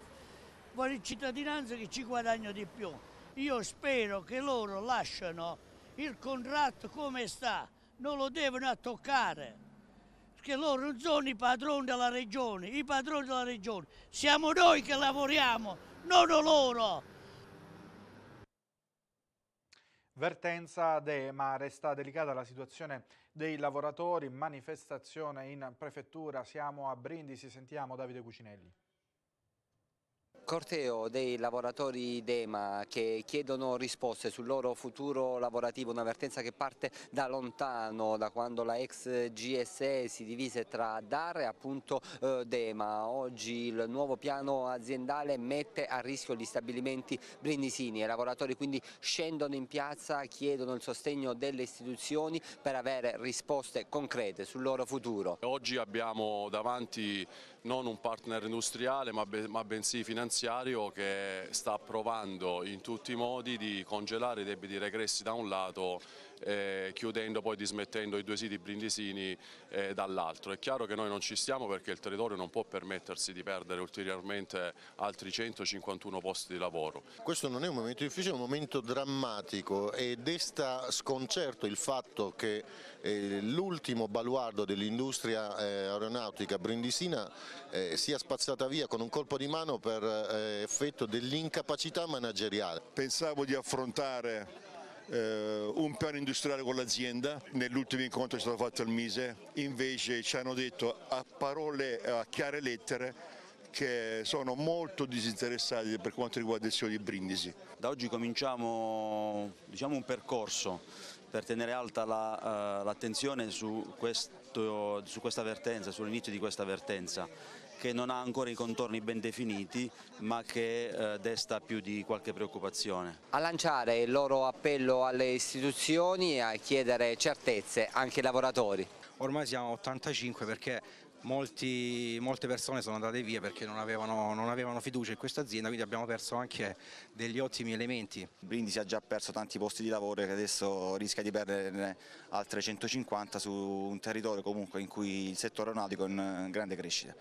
voglio cittadinanza che ci guadagno di più. Io spero che loro lasciano il contratto come sta, non lo devono toccare, perché loro non sono i padroni della regione, i padroni della regione, siamo noi che lavoriamo, non loro. Vertenza De ma resta delicata la situazione dei lavoratori, manifestazione in prefettura, siamo a Brindisi, sentiamo Davide Cucinelli corteo dei lavoratori d'EMA che chiedono risposte sul loro futuro lavorativo, un'avvertenza che parte da lontano, da quando la ex GSE si divise tra DAR e appunto eh, d'EMA. Oggi il nuovo piano aziendale mette a rischio gli stabilimenti brindisini i lavoratori quindi scendono in piazza, chiedono il sostegno delle istituzioni per avere risposte concrete sul loro futuro. Oggi abbiamo davanti non un partner industriale ma, be ma bensì finanziario che sta provando in tutti i modi di congelare i debiti regressi da un lato eh, chiudendo poi dismettendo i due siti brindisini eh, dall'altro. È chiaro che noi non ci stiamo perché il territorio non può permettersi di perdere ulteriormente altri 151 posti di lavoro. Questo non è un momento difficile, è un momento drammatico e desta sconcerto il fatto che eh, l'ultimo baluardo dell'industria eh, aeronautica brindisina eh, sia spazzata via con un colpo di mano per eh, effetto dell'incapacità manageriale. Pensavo di affrontare eh, un piano industriale con l'azienda, nell'ultimo incontro è stato fatto al Mise, invece ci hanno detto a parole, a chiare lettere, che sono molto disinteressati per quanto riguarda il CEO di Brindisi. Da oggi cominciamo diciamo, un percorso per tenere alta eh, l'attenzione la, uh, su, su questa vertenza, sull'inizio di questa vertenza che non ha ancora i contorni ben definiti ma che eh, desta più di qualche preoccupazione. A lanciare il loro appello alle istituzioni e a chiedere certezze anche ai lavoratori. Ormai siamo 85 perché Molti, molte persone sono andate via perché non avevano, non avevano fiducia in questa azienda, quindi abbiamo perso anche degli ottimi elementi. Brindisi ha già perso tanti posti di lavoro e adesso rischia di perdere altre 150 su un territorio comunque in cui il settore aeronautico è in eh, grande crescita.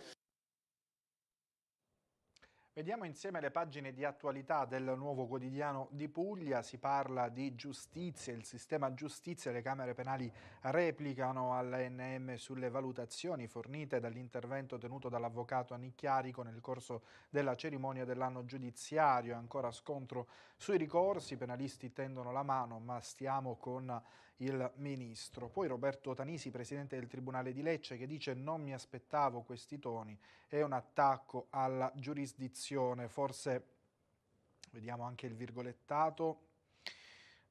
Vediamo insieme le pagine di attualità del nuovo quotidiano di Puglia, si parla di giustizia, il sistema giustizia, le camere penali replicano all'ANM sulle valutazioni fornite dall'intervento tenuto dall'avvocato Anicchiarico nel corso della cerimonia dell'anno giudiziario, ancora scontro sui ricorsi, i penalisti tendono la mano ma stiamo con il ministro. Poi Roberto Tanisi, presidente del Tribunale di Lecce, che dice non mi aspettavo questi toni, è un attacco alla giurisdizione, forse, vediamo anche il virgolettato,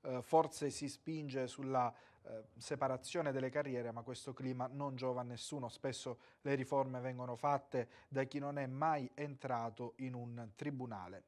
eh, forse si spinge sulla eh, separazione delle carriere, ma questo clima non giova a nessuno, spesso le riforme vengono fatte da chi non è mai entrato in un tribunale.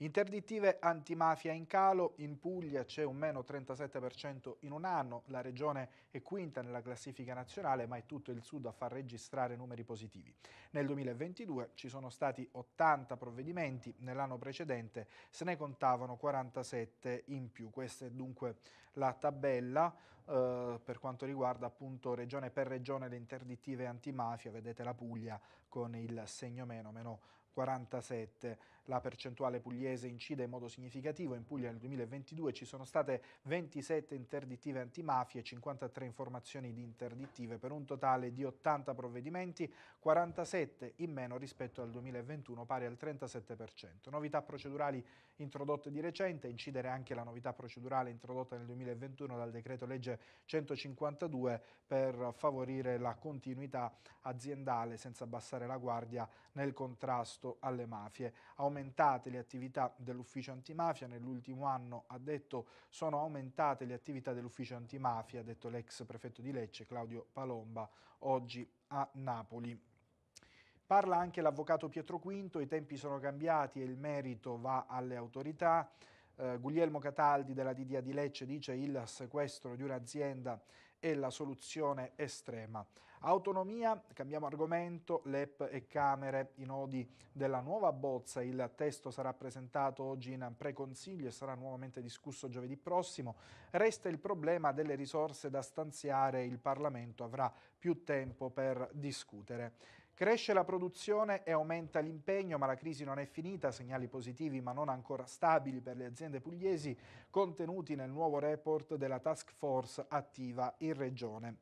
Interdittive antimafia in calo, in Puglia c'è un meno 37% in un anno, la regione è quinta nella classifica nazionale ma è tutto il sud a far registrare numeri positivi. Nel 2022 ci sono stati 80 provvedimenti, nell'anno precedente se ne contavano 47 in più. Questa è dunque la tabella eh, per quanto riguarda appunto regione per regione le interdittive antimafia, vedete la Puglia con il segno meno, meno 47 la percentuale pugliese incide in modo significativo. In Puglia nel 2022 ci sono state 27 interdittive antimafia e 53 informazioni di interdittive per un totale di 80 provvedimenti, 47 in meno rispetto al 2021 pari al 37%. Novità procedurali introdotte di recente, incidere anche la novità procedurale introdotta nel 2021 dal decreto legge 152 per favorire la continuità aziendale senza abbassare la guardia nel contrasto alle mafie. Aumenta aumentate le attività dell'ufficio antimafia, nell'ultimo anno ha detto sono aumentate le attività dell'ufficio antimafia, ha detto l'ex prefetto di Lecce Claudio Palomba oggi a Napoli. Parla anche l'avvocato Pietro Quinto, i tempi sono cambiati e il merito va alle autorità. Eh, Guglielmo Cataldi della DDA di Lecce dice il sequestro di un'azienda è la soluzione estrema Autonomia, cambiamo argomento, LEP e Camere, i nodi della nuova bozza, il testo sarà presentato oggi in preconsiglio e sarà nuovamente discusso giovedì prossimo, resta il problema delle risorse da stanziare, il Parlamento avrà più tempo per discutere. Cresce la produzione e aumenta l'impegno, ma la crisi non è finita, segnali positivi ma non ancora stabili per le aziende pugliesi contenuti nel nuovo report della task force attiva in regione.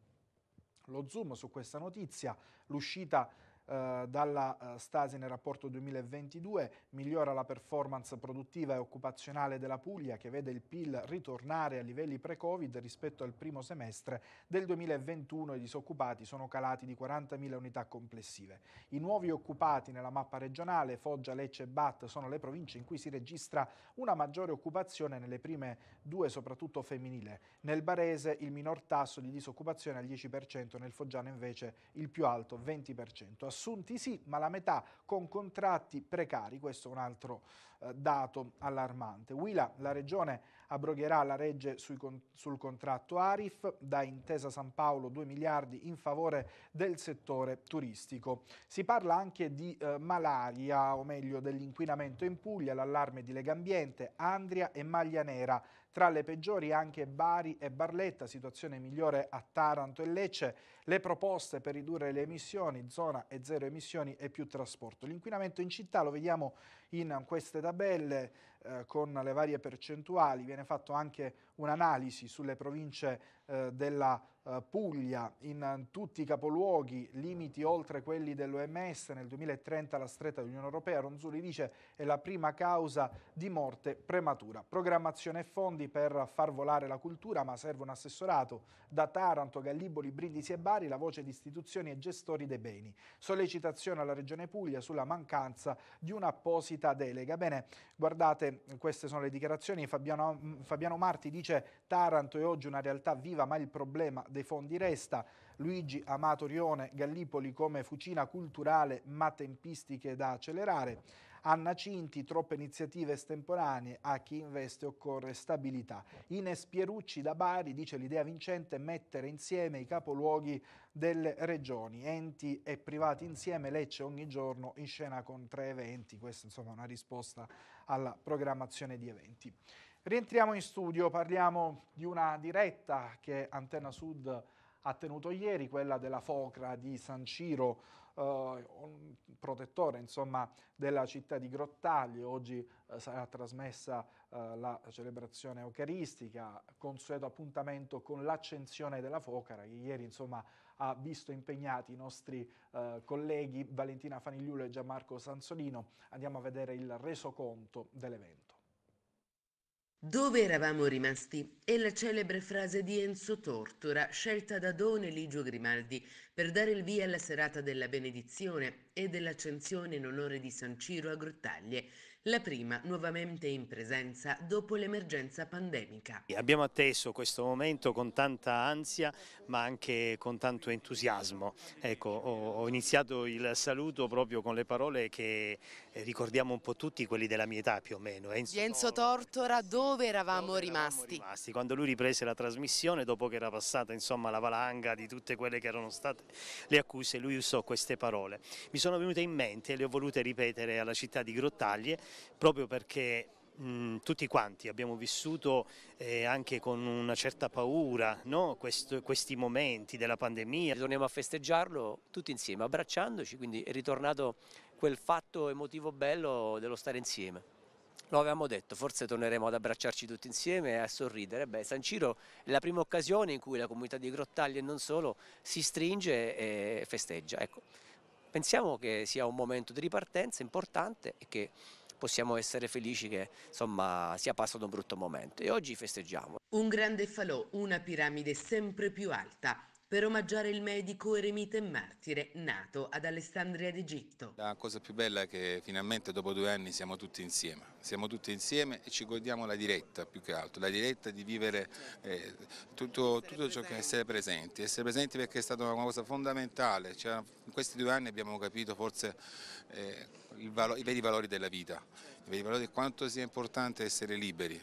Lo zoom su questa notizia, l'uscita eh, dalla eh, Stasi nel rapporto 2022, migliora la performance produttiva e occupazionale della Puglia che vede il PIL ritornare a livelli pre-Covid rispetto al primo semestre del 2021 e i disoccupati sono calati di 40.000 unità complessive. I nuovi occupati nella mappa regionale Foggia, Lecce e Bat sono le province in cui si registra una maggiore occupazione nelle prime due, soprattutto femminile. Nel Barese il minor tasso di disoccupazione al 10%, nel Foggiano invece il più alto 20%. A assunti sì, ma la metà con contratti precari, questo è un altro eh, dato allarmante. Huila, la regione abrogherà la legge con sul contratto Arif, da Intesa San Paolo 2 miliardi in favore del settore turistico. Si parla anche di eh, malaria, o meglio dell'inquinamento in Puglia, l'allarme di Legambiente, Andria e Maglia Nera tra le peggiori anche Bari e Barletta, situazione migliore a Taranto e Lecce, le proposte per ridurre le emissioni, zona e zero emissioni e più trasporto. L'inquinamento in città lo vediamo in queste tabelle eh, con le varie percentuali, viene fatto anche un'analisi sulle province eh, della eh, Puglia, in eh, tutti i capoluoghi, limiti oltre quelli dell'OMS, nel 2030 la stretta dell'Unione Europea, Ronzulli dice, è la prima causa di morte prematura. Programmazione e fondi per far volare la cultura, ma serve un assessorato da Taranto, Galliboli, Brindisi e Bari, la voce di istituzioni e gestori dei beni. Sollecitazione alla Regione Puglia sulla mancanza di un'apposita delega. Bene, guardate, queste sono le dichiarazioni. Fabiano, Fabiano Marti dice Taranto è oggi una realtà viva, ma il problema dei fondi resta, Luigi Amato Rione, Gallipoli come fucina culturale ma tempistiche da accelerare, Anna Cinti, troppe iniziative estemporanee, a chi investe occorre stabilità. Ines Pierucci da Bari dice l'idea vincente è mettere insieme i capoluoghi delle regioni, enti e privati insieme, Lecce ogni giorno in scena con tre eventi, questa insomma è una risposta alla programmazione di eventi. Rientriamo in studio, parliamo di una diretta che Antenna Sud ha tenuto ieri, quella della Focra di San Ciro, eh, protettore insomma, della città di Grottaglio. Oggi eh, sarà trasmessa eh, la celebrazione eucaristica, consueto appuntamento con l'accensione della Focra, che ieri insomma, ha visto impegnati i nostri eh, colleghi Valentina Fanigliulo e Gianmarco Sansolino. Andiamo a vedere il resoconto dell'evento. Dove eravamo rimasti? È la celebre frase di Enzo Tortora, scelta da Don Eligio Grimaldi per dare il via alla serata della benedizione e dell'accensione in onore di San Ciro a Grottaglie, la prima nuovamente in presenza dopo l'emergenza pandemica. Abbiamo atteso questo momento con tanta ansia ma anche con tanto entusiasmo. Ecco, ho, iniziato il saluto proprio con le parole che eh, ricordiamo un po' tutti quelli della mia età più o meno. Enzo, eh, Enzo Tortora, dove eravamo dove rimasti? rimasti? Quando lui riprese la trasmissione, dopo che era passata insomma, la valanga di tutte quelle che erano state le accuse, lui usò queste parole. Mi sono venute in mente e le ho volute ripetere alla città di Grottaglie proprio perché tutti quanti abbiamo vissuto eh, anche con una certa paura no? Questo, questi momenti della pandemia. Torniamo a festeggiarlo tutti insieme, abbracciandoci, quindi è ritornato quel fatto emotivo bello dello stare insieme. Lo avevamo detto, forse torneremo ad abbracciarci tutti insieme e a sorridere. Beh, San Ciro è la prima occasione in cui la comunità di Grottaglie e non solo si stringe e festeggia. Ecco, pensiamo che sia un momento di ripartenza importante e che possiamo essere felici che insomma, sia passato un brutto momento e oggi festeggiamo. Un grande falò, una piramide sempre più alta per omaggiare il medico eremita e martire nato ad Alessandria d'Egitto. La cosa più bella è che finalmente dopo due anni siamo tutti insieme, siamo tutti insieme e ci godiamo la diretta più che altro, la diretta di vivere eh, tutto, tutto, ciò che è essere presenti, essere presenti perché è stata una cosa fondamentale, cioè, in questi due anni abbiamo capito forse eh, valo, i veri valori della vita, i veri valori di quanto sia importante essere liberi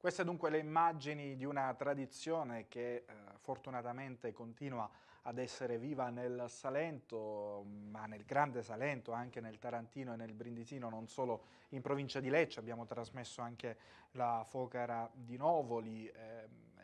Queste dunque le immagini di una tradizione che eh, fortunatamente continua ad essere viva nel Salento, ma nel Grande Salento, anche nel Tarantino e nel Brindisino, non solo in provincia di Lecce, abbiamo trasmesso anche la Focara di Novoli eh,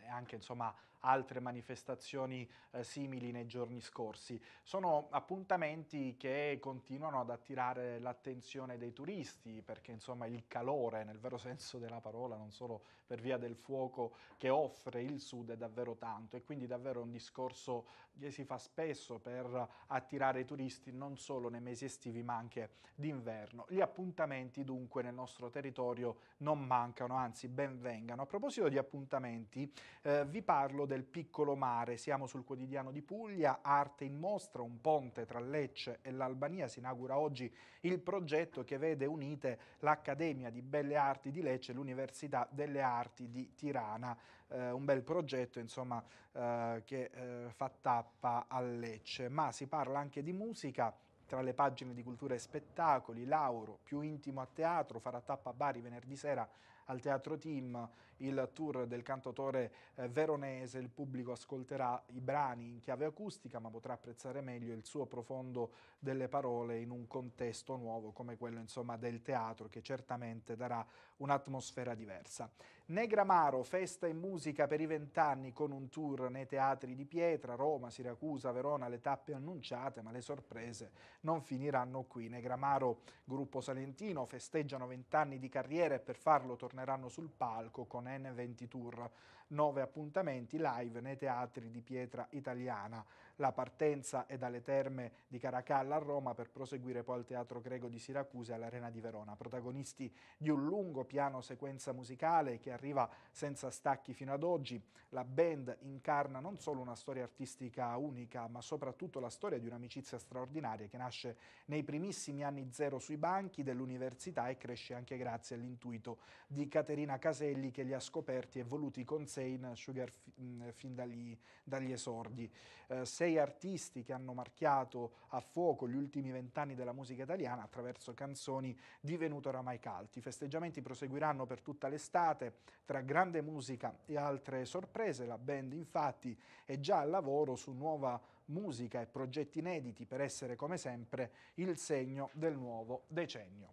e anche insomma altre manifestazioni eh, simili nei giorni scorsi. Sono appuntamenti che continuano ad attirare l'attenzione dei turisti perché insomma il calore nel vero senso della parola, non solo per via del fuoco che offre il sud è davvero tanto e quindi davvero un discorso che si fa spesso per attirare i turisti non solo nei mesi estivi ma anche d'inverno. Gli appuntamenti dunque nel nostro territorio non mancano, anzi benvengano. A proposito di appuntamenti eh, vi parlo del del piccolo mare. Siamo sul quotidiano di Puglia, arte in mostra, un ponte tra Lecce e l'Albania. Si inaugura oggi il progetto che vede unite l'Accademia di Belle Arti di Lecce e l'Università delle Arti di Tirana. Eh, un bel progetto insomma, eh, che eh, fa tappa a Lecce. Ma si parla anche di musica tra le pagine di cultura e spettacoli, Lauro, più intimo a teatro, farà tappa a Bari venerdì sera al Teatro Team il tour del cantautore eh, veronese, il pubblico ascolterà i brani in chiave acustica ma potrà apprezzare meglio il suo profondo delle parole in un contesto nuovo come quello insomma, del teatro che certamente darà un'atmosfera diversa. Negramaro, festa e musica per i vent'anni con un tour nei teatri di pietra, Roma, Siracusa, Verona, le tappe annunciate, ma le sorprese non finiranno qui. Negramaro, gruppo salentino, festeggiano vent'anni di carriera e per farlo torneranno sul palco con N20 Tour, nove appuntamenti live nei teatri di pietra italiana la partenza è dalle terme di Caracalla a Roma per proseguire poi al Teatro Greco di Siracusa e all'Arena di Verona, protagonisti di un lungo piano sequenza musicale che arriva senza stacchi fino ad oggi. La band incarna non solo una storia artistica unica, ma soprattutto la storia di un'amicizia straordinaria che nasce nei primissimi anni zero sui banchi dell'università e cresce anche grazie all'intuito di Caterina Caselli che li ha scoperti e voluti con sé in Sugar mm, fin dagli, dagli esordi. Eh, sei artisti che hanno marchiato a fuoco gli ultimi vent'anni della musica italiana attraverso canzoni divenute oramai calti. I festeggiamenti proseguiranno per tutta l'estate tra grande musica e altre sorprese. La band infatti è già al lavoro su nuova musica e progetti inediti per essere come sempre il segno del nuovo decennio.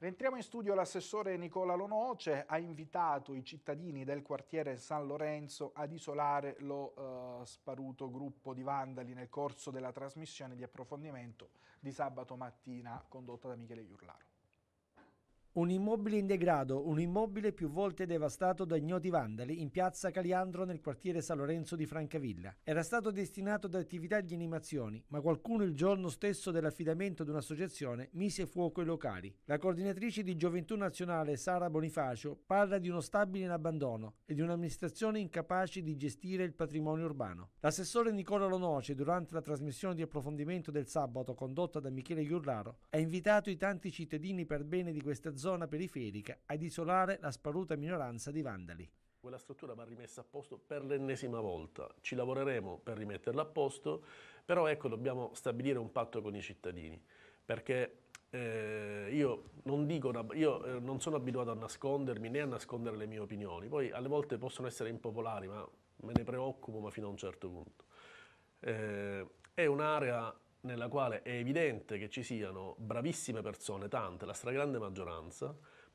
Rientriamo in studio, l'assessore Nicola Lonoce ha invitato i cittadini del quartiere San Lorenzo ad isolare lo eh, sparuto gruppo di vandali nel corso della trasmissione di approfondimento di sabato mattina condotta da Michele Iurlaro un immobile in degrado, un immobile più volte devastato da ignoti vandali in piazza Caliandro nel quartiere San Lorenzo di Francavilla. Era stato destinato ad attività di animazioni, ma qualcuno il giorno stesso dell'affidamento ad un'associazione mise fuoco ai locali. La coordinatrice di Gioventù Nazionale Sara Bonifacio parla di uno stabile in abbandono e di un'amministrazione incapace di gestire il patrimonio urbano. L'assessore Nicola Lonoce, durante la trasmissione di approfondimento del sabato condotta da Michele Iurlaro, ha invitato i tanti cittadini per bene di questa zona zona periferica ad isolare la sparuta minoranza di vandali. Quella struttura va rimessa a posto per l'ennesima volta, ci lavoreremo per rimetterla a posto, però ecco dobbiamo stabilire un patto con i cittadini, perché eh, io, non dico, io eh, non sono abituato a nascondermi né a nascondere le mie opinioni, poi alle volte possono essere impopolari, ma me ne preoccupo ma fino a un certo punto. Eh, è un'area nella quale è evidente che ci siano bravissime persone, tante, la stragrande maggioranza,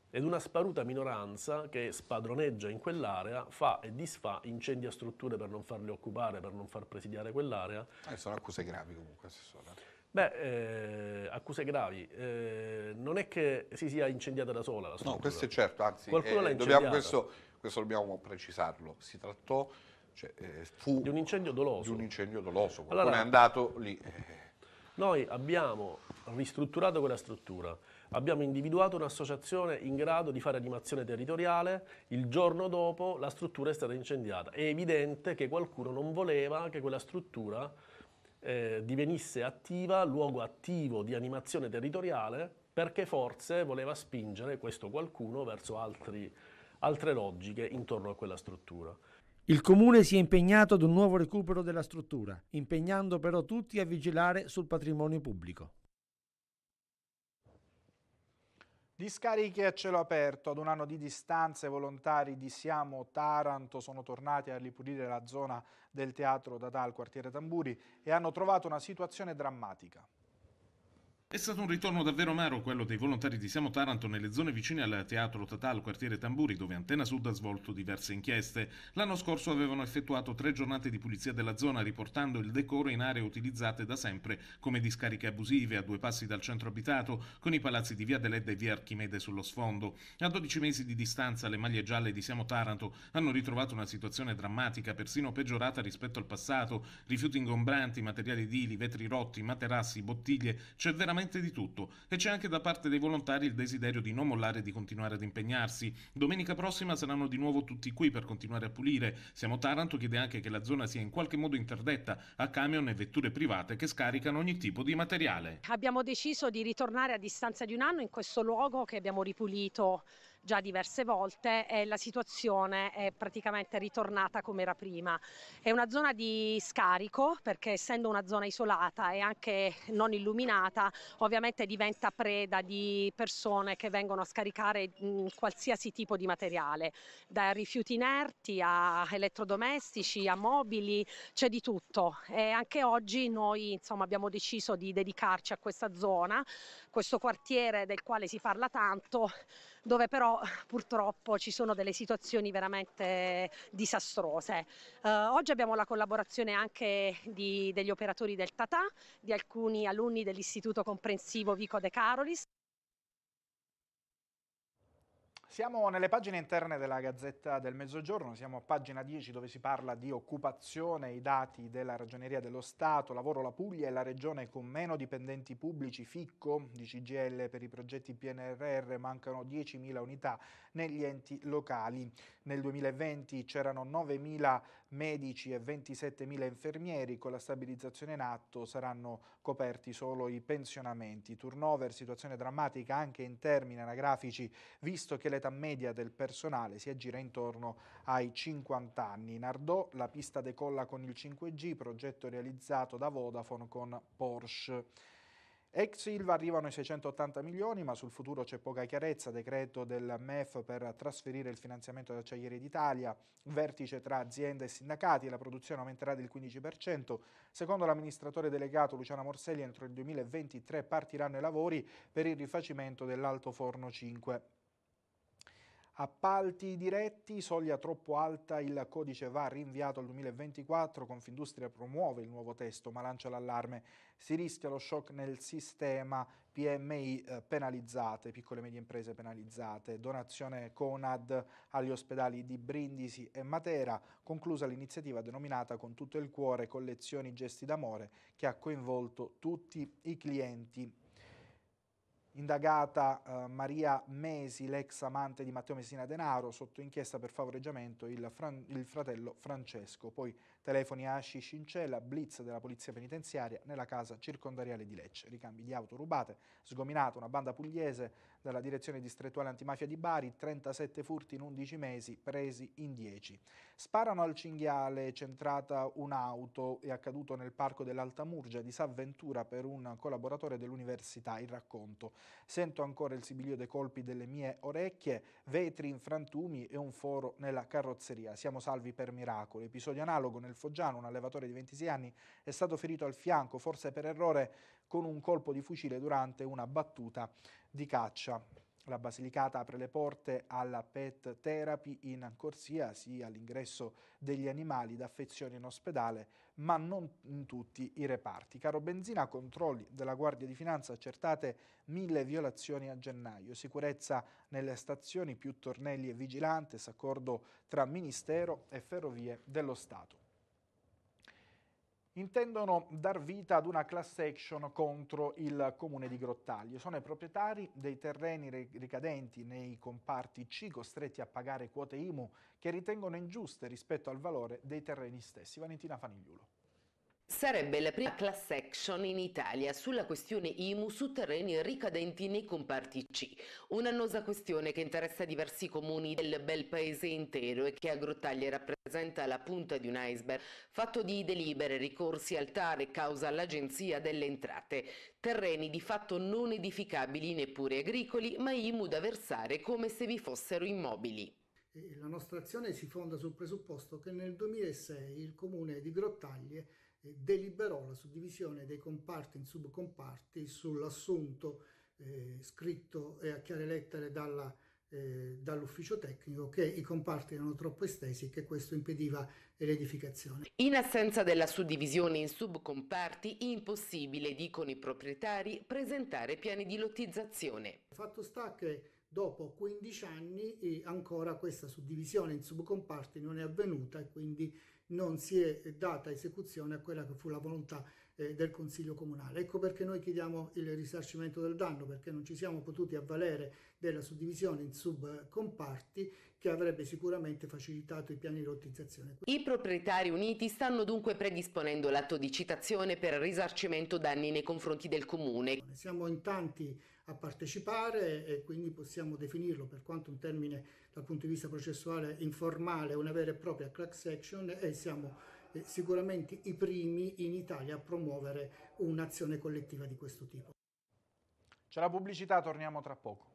ed una sparuta minoranza che spadroneggia in quell'area, fa e disfa, incendia strutture per non farle occupare, per non far presidiare quell'area. Eh, sono accuse gravi comunque, Assessore. Beh, eh, accuse gravi. Eh, non è che si sia incendiata da sola la struttura. No, questo è certo, anzi, Qualcuno eh, l'ha incendiata. Dobbiamo, questo, questo dobbiamo precisarlo. Si trattò cioè, eh, fu di un incendio doloso. Di un incendio doloso. Qualcuno allora, è andato lì. Eh. Noi abbiamo ristrutturato quella struttura, abbiamo individuato un'associazione in grado di fare animazione territoriale, il giorno dopo la struttura è stata incendiata. È evidente che qualcuno non voleva che quella struttura eh, divenisse attiva, luogo attivo di animazione territoriale, perché forse voleva spingere questo qualcuno verso altri, altre logiche intorno a quella struttura. Il Comune si è impegnato ad un nuovo recupero della struttura, impegnando però tutti a vigilare sul patrimonio pubblico. Discariche a cielo aperto, ad un anno di distanza i volontari di Siamo Taranto sono tornati a ripulire la zona del teatro Dadà al quartiere Tamburi e hanno trovato una situazione drammatica. È stato un ritorno davvero amaro quello dei volontari di Siamo Taranto nelle zone vicine al Teatro Tatal, quartiere Tamburi, dove Antena Sud ha svolto diverse inchieste. L'anno scorso avevano effettuato tre giornate di pulizia della zona, riportando il decoro in aree utilizzate da sempre come discariche abusive a due passi dal centro abitato, con i palazzi di Via Deledda e Via Archimede sullo sfondo. A 12 mesi di distanza le maglie gialle di Siamo Taranto hanno ritrovato una situazione drammatica, persino peggiorata rispetto al passato, rifiuti ingombranti, materiali edili, vetri rotti, materassi, bottiglie, c'è veramente veramente di tutto e c'è anche da parte dei volontari il desiderio di non mollare e di continuare ad impegnarsi. Domenica prossima saranno di nuovo tutti qui per continuare a pulire. Siamo Taranto chiede anche che la zona sia in qualche modo interdetta a camion e vetture private che scaricano ogni tipo di materiale. Abbiamo deciso di ritornare a distanza di un anno in questo luogo che abbiamo ripulito già diverse volte e la situazione è praticamente ritornata come era prima. È una zona di scarico perché essendo una zona isolata e anche non illuminata ovviamente diventa preda di persone che vengono a scaricare mh, mm, qualsiasi tipo di materiale, da rifiuti inerti a elettrodomestici a mobili, c'è di tutto e anche oggi noi insomma, abbiamo deciso di dedicarci a questa zona, questo quartiere del quale si parla tanto dove però purtroppo ci sono delle situazioni veramente disastrose. Eh, oggi abbiamo la collaborazione anche di, degli operatori del Tata, di alcuni alunni dell'Istituto Comprensivo Vico De Carolis. Siamo nelle pagine interne della Gazzetta del Mezzogiorno, siamo a pagina 10 dove si parla di occupazione, i dati della Ragioneria dello Stato, lavoro la Puglia è la regione con meno dipendenti pubblici, Ficco di CGL per i progetti PNRR mancano 10.000 unità negli enti locali nel 2020 c'erano 9.000 medici e 27.000 infermieri, con la stabilizzazione in atto saranno coperti solo i pensionamenti. Turnover, situazione drammatica anche in termini anagrafici, visto che l'età media del personale si aggira intorno ai 50 anni. In Ardò la pista decolla con il 5G, progetto realizzato da Vodafone con Porsche. Ex Silva arrivano i 680 milioni, ma sul futuro c'è poca chiarezza. Decreto del MEF per trasferire il finanziamento ad Acciaieri d'Italia, vertice tra azienda e sindacati, la produzione aumenterà del 15%. Secondo l'amministratore delegato Luciana Morselli, entro il 2023 partiranno i lavori per il rifacimento dell'Alto Forno 5. Appalti diretti, soglia troppo alta, il codice va rinviato al 2024, Confindustria promuove il nuovo testo ma lancia l'allarme, si rischia lo shock nel sistema, PMI eh, penalizzate, piccole e medie imprese penalizzate, donazione Conad agli ospedali di Brindisi e Matera, conclusa l'iniziativa denominata Con tutto il cuore, collezioni gesti d'amore, che ha coinvolto tutti i clienti Indagata eh, Maria Mesi, l'ex amante di Matteo Messina Denaro, sotto inchiesta per favoreggiamento il, fran il fratello Francesco. Poi telefoni a Asci Cincella, blitz della polizia penitenziaria nella casa circondariale di Lecce. Ricambi di auto rubate, sgominata una banda pugliese dalla direzione distrettuale antimafia di Bari, 37 furti in 11 mesi, presi in 10. Sparano al cinghiale, centrata un'auto, è accaduto nel parco dell'Alta Murgia, disavventura per un collaboratore dell'università, il racconto. Sento ancora il sibilio dei colpi delle mie orecchie, vetri in frantumi e un foro nella carrozzeria. Siamo salvi per miracolo. Episodio analogo nel Foggiano, un allevatore di 26 anni è stato ferito al fianco, forse per errore, con un colpo di fucile durante una battuta di caccia. La Basilicata apre le porte alla pet therapy in corsia, sì all'ingresso degli animali d'affezione in ospedale, ma non in tutti i reparti. Caro Benzina, controlli della Guardia di Finanza accertate mille violazioni a gennaio, sicurezza nelle stazioni, più tornelli e vigilantes, accordo tra Ministero e Ferrovie dello Stato intendono dar vita ad una class action contro il comune di Grottaglio. Sono i proprietari dei terreni ricadenti nei comparti C costretti a pagare quote IMU che ritengono ingiuste rispetto al valore dei terreni stessi. Valentina Fanigliulo. Sarebbe la prima class action in Italia sulla questione IMU su terreni ricadenti nei comparti C, un'annosa questione che interessa diversi comuni del bel paese intero e che a Grottaglie rappresenta la punta di un iceberg fatto di delibere, ricorsi al TAR e causa all'Agenzia delle Entrate, terreni di fatto non edificabili neppure agricoli ma IMU da versare come se vi fossero immobili. La nostra azione si fonda sul presupposto che nel 2006 il comune di Grottaglie deliberò la suddivisione dei comparti in subcomparti sull'assunto eh, scritto e a chiare lettere dalla, eh, dall'ufficio tecnico che i comparti erano troppo estesi e che questo impediva l'edificazione. In assenza della suddivisione in subcomparti, impossibile, dicono i proprietari, presentare piani di lottizzazione. Fatto sta che dopo 15 anni eh, ancora questa suddivisione in subcomparti non è avvenuta e quindi non si è data esecuzione a quella che fu la volontà eh, del Consiglio Comunale. Ecco perché noi chiediamo il risarcimento del danno, perché non ci siamo potuti avvalere della suddivisione in subcomparti che avrebbe sicuramente facilitato i piani di lottizzazione. I proprietari uniti stanno dunque predisponendo l'atto di citazione per risarcimento danni nei confronti del Comune. Siamo in tanti a partecipare e quindi possiamo definirlo per quanto un termine dal punto di vista processuale informale una vera e propria class action e siamo eh, sicuramente i primi in Italia a promuovere un'azione collettiva di questo tipo. C'è la pubblicità, torniamo tra poco.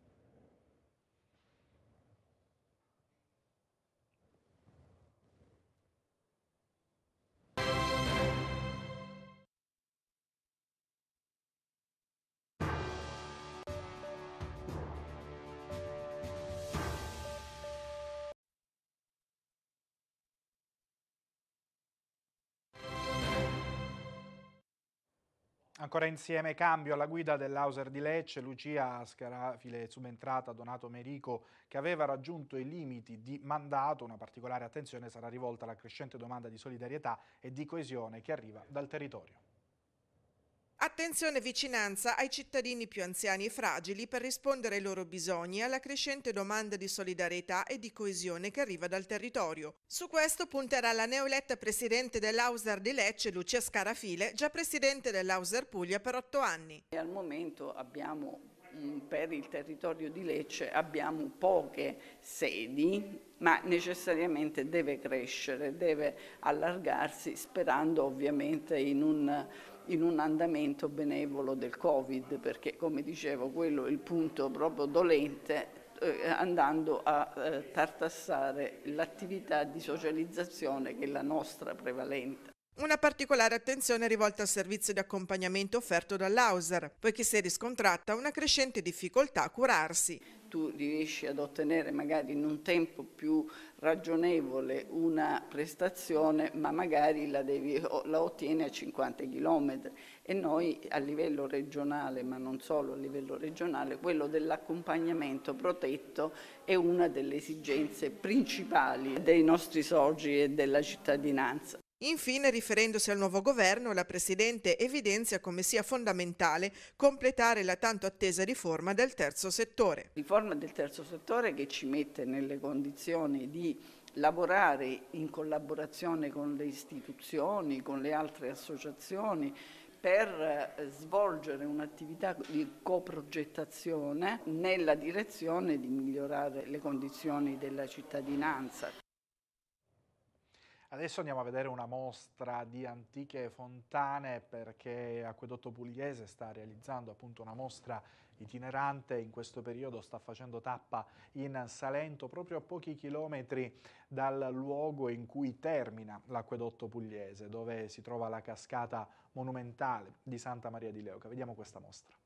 Ancora insieme cambio alla guida dell'Auser di Lecce, Lucia Scarafile subentrata, Donato Merico che aveva raggiunto i limiti di mandato, una particolare attenzione sarà rivolta alla crescente domanda di solidarietà e di coesione che arriva dal territorio. Attenzione e vicinanza ai cittadini più anziani e fragili per rispondere ai loro bisogni e alla crescente domanda di solidarietà e di coesione che arriva dal territorio. Su questo punterà la neoeletta presidente dell'Auser di Lecce, Lucia Scarafile, già presidente dell'Auser Puglia per otto anni. E al momento abbiamo, mm, per il territorio di Lecce, abbiamo poche sedi ma necessariamente deve crescere, deve allargarsi sperando ovviamente in un in un andamento benevolo del Covid, perché come dicevo quello è il punto proprio dolente eh, andando a eh, tartassare l'attività di socializzazione che è la nostra prevalente. Una particolare attenzione è rivolta al servizio di accompagnamento offerto dall'Auser, poiché si è riscontrata una crescente difficoltà a curarsi tu riesci ad ottenere magari in un tempo più ragionevole una prestazione, ma magari la, devi, la ottieni a 50 km. E noi a livello regionale, ma non solo a livello regionale, quello dell'accompagnamento protetto è una delle esigenze principali dei nostri sorgi e della cittadinanza. Infine, riferendosi al nuovo governo, la Presidente evidenzia come sia fondamentale completare la tanto attesa riforma del terzo settore. Riforma del terzo settore che ci mette nelle condizioni di lavorare in collaborazione con le istituzioni, con le altre associazioni, per eh, svolgere un'attività di coprogettazione nella direzione di migliorare le condizioni della cittadinanza. Adesso andiamo a vedere una mostra di antiche fontane perché Acquedotto Pugliese sta realizzando appunto una mostra itinerante in questo periodo sta facendo tappa in Salento proprio a pochi chilometri dal luogo in cui termina l'acquedotto pugliese dove si trova la cascata monumentale di Santa Maria di Leuca. Vediamo questa mostra.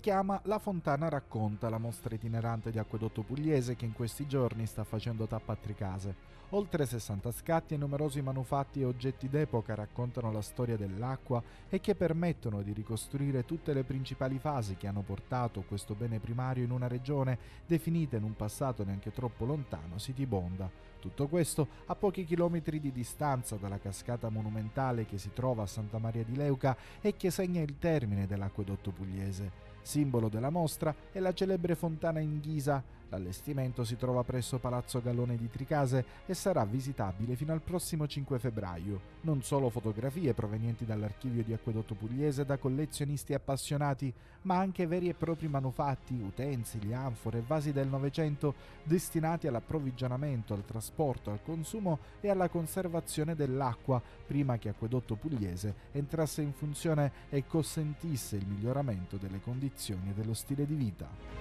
si chiama La Fontana Racconta, la mostra itinerante di acquedotto pugliese che in questi giorni sta facendo tappa a Tricase. Oltre 60 scatti e numerosi manufatti e oggetti d'epoca raccontano la storia dell'acqua e che permettono di ricostruire tutte le principali fasi che hanno portato questo bene primario in una regione definita in un passato neanche troppo lontano Sitibonda. Tutto questo a pochi chilometri di distanza dalla cascata monumentale che si trova a Santa Maria di Leuca e che segna il termine dell'acquedotto pugliese. Simbolo della mostra è la celebre fontana in ghisa. L'allestimento si trova presso Palazzo Gallone di Tricase e sarà visitabile fino al prossimo 5 febbraio. Non solo fotografie provenienti dall'archivio di Acquedotto Pugliese da collezionisti appassionati, ma anche veri e propri manufatti, utensili, anfore e vasi del Novecento destinati all'approvvigionamento, al trasporto trasporto, al consumo e alla conservazione dell'acqua prima che Acquedotto Pugliese entrasse in funzione e consentisse il miglioramento delle condizioni e dello stile di vita.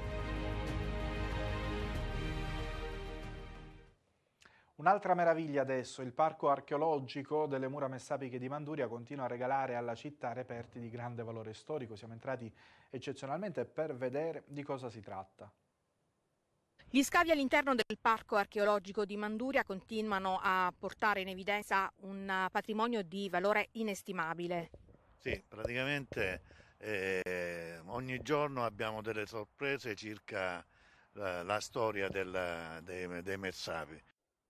Un'altra meraviglia adesso, il parco archeologico delle mura messapiche di Manduria continua a regalare alla città reperti di grande valore storico. Siamo entrati eccezionalmente per vedere di cosa si tratta. Gli scavi all'interno del parco archeologico di Manduria continuano a portare in evidenza un eh, patrimonio di valore inestimabile. Sì, praticamente eh, ogni giorno abbiamo delle sorprese circa la, la storia della, dei, dei Messapi.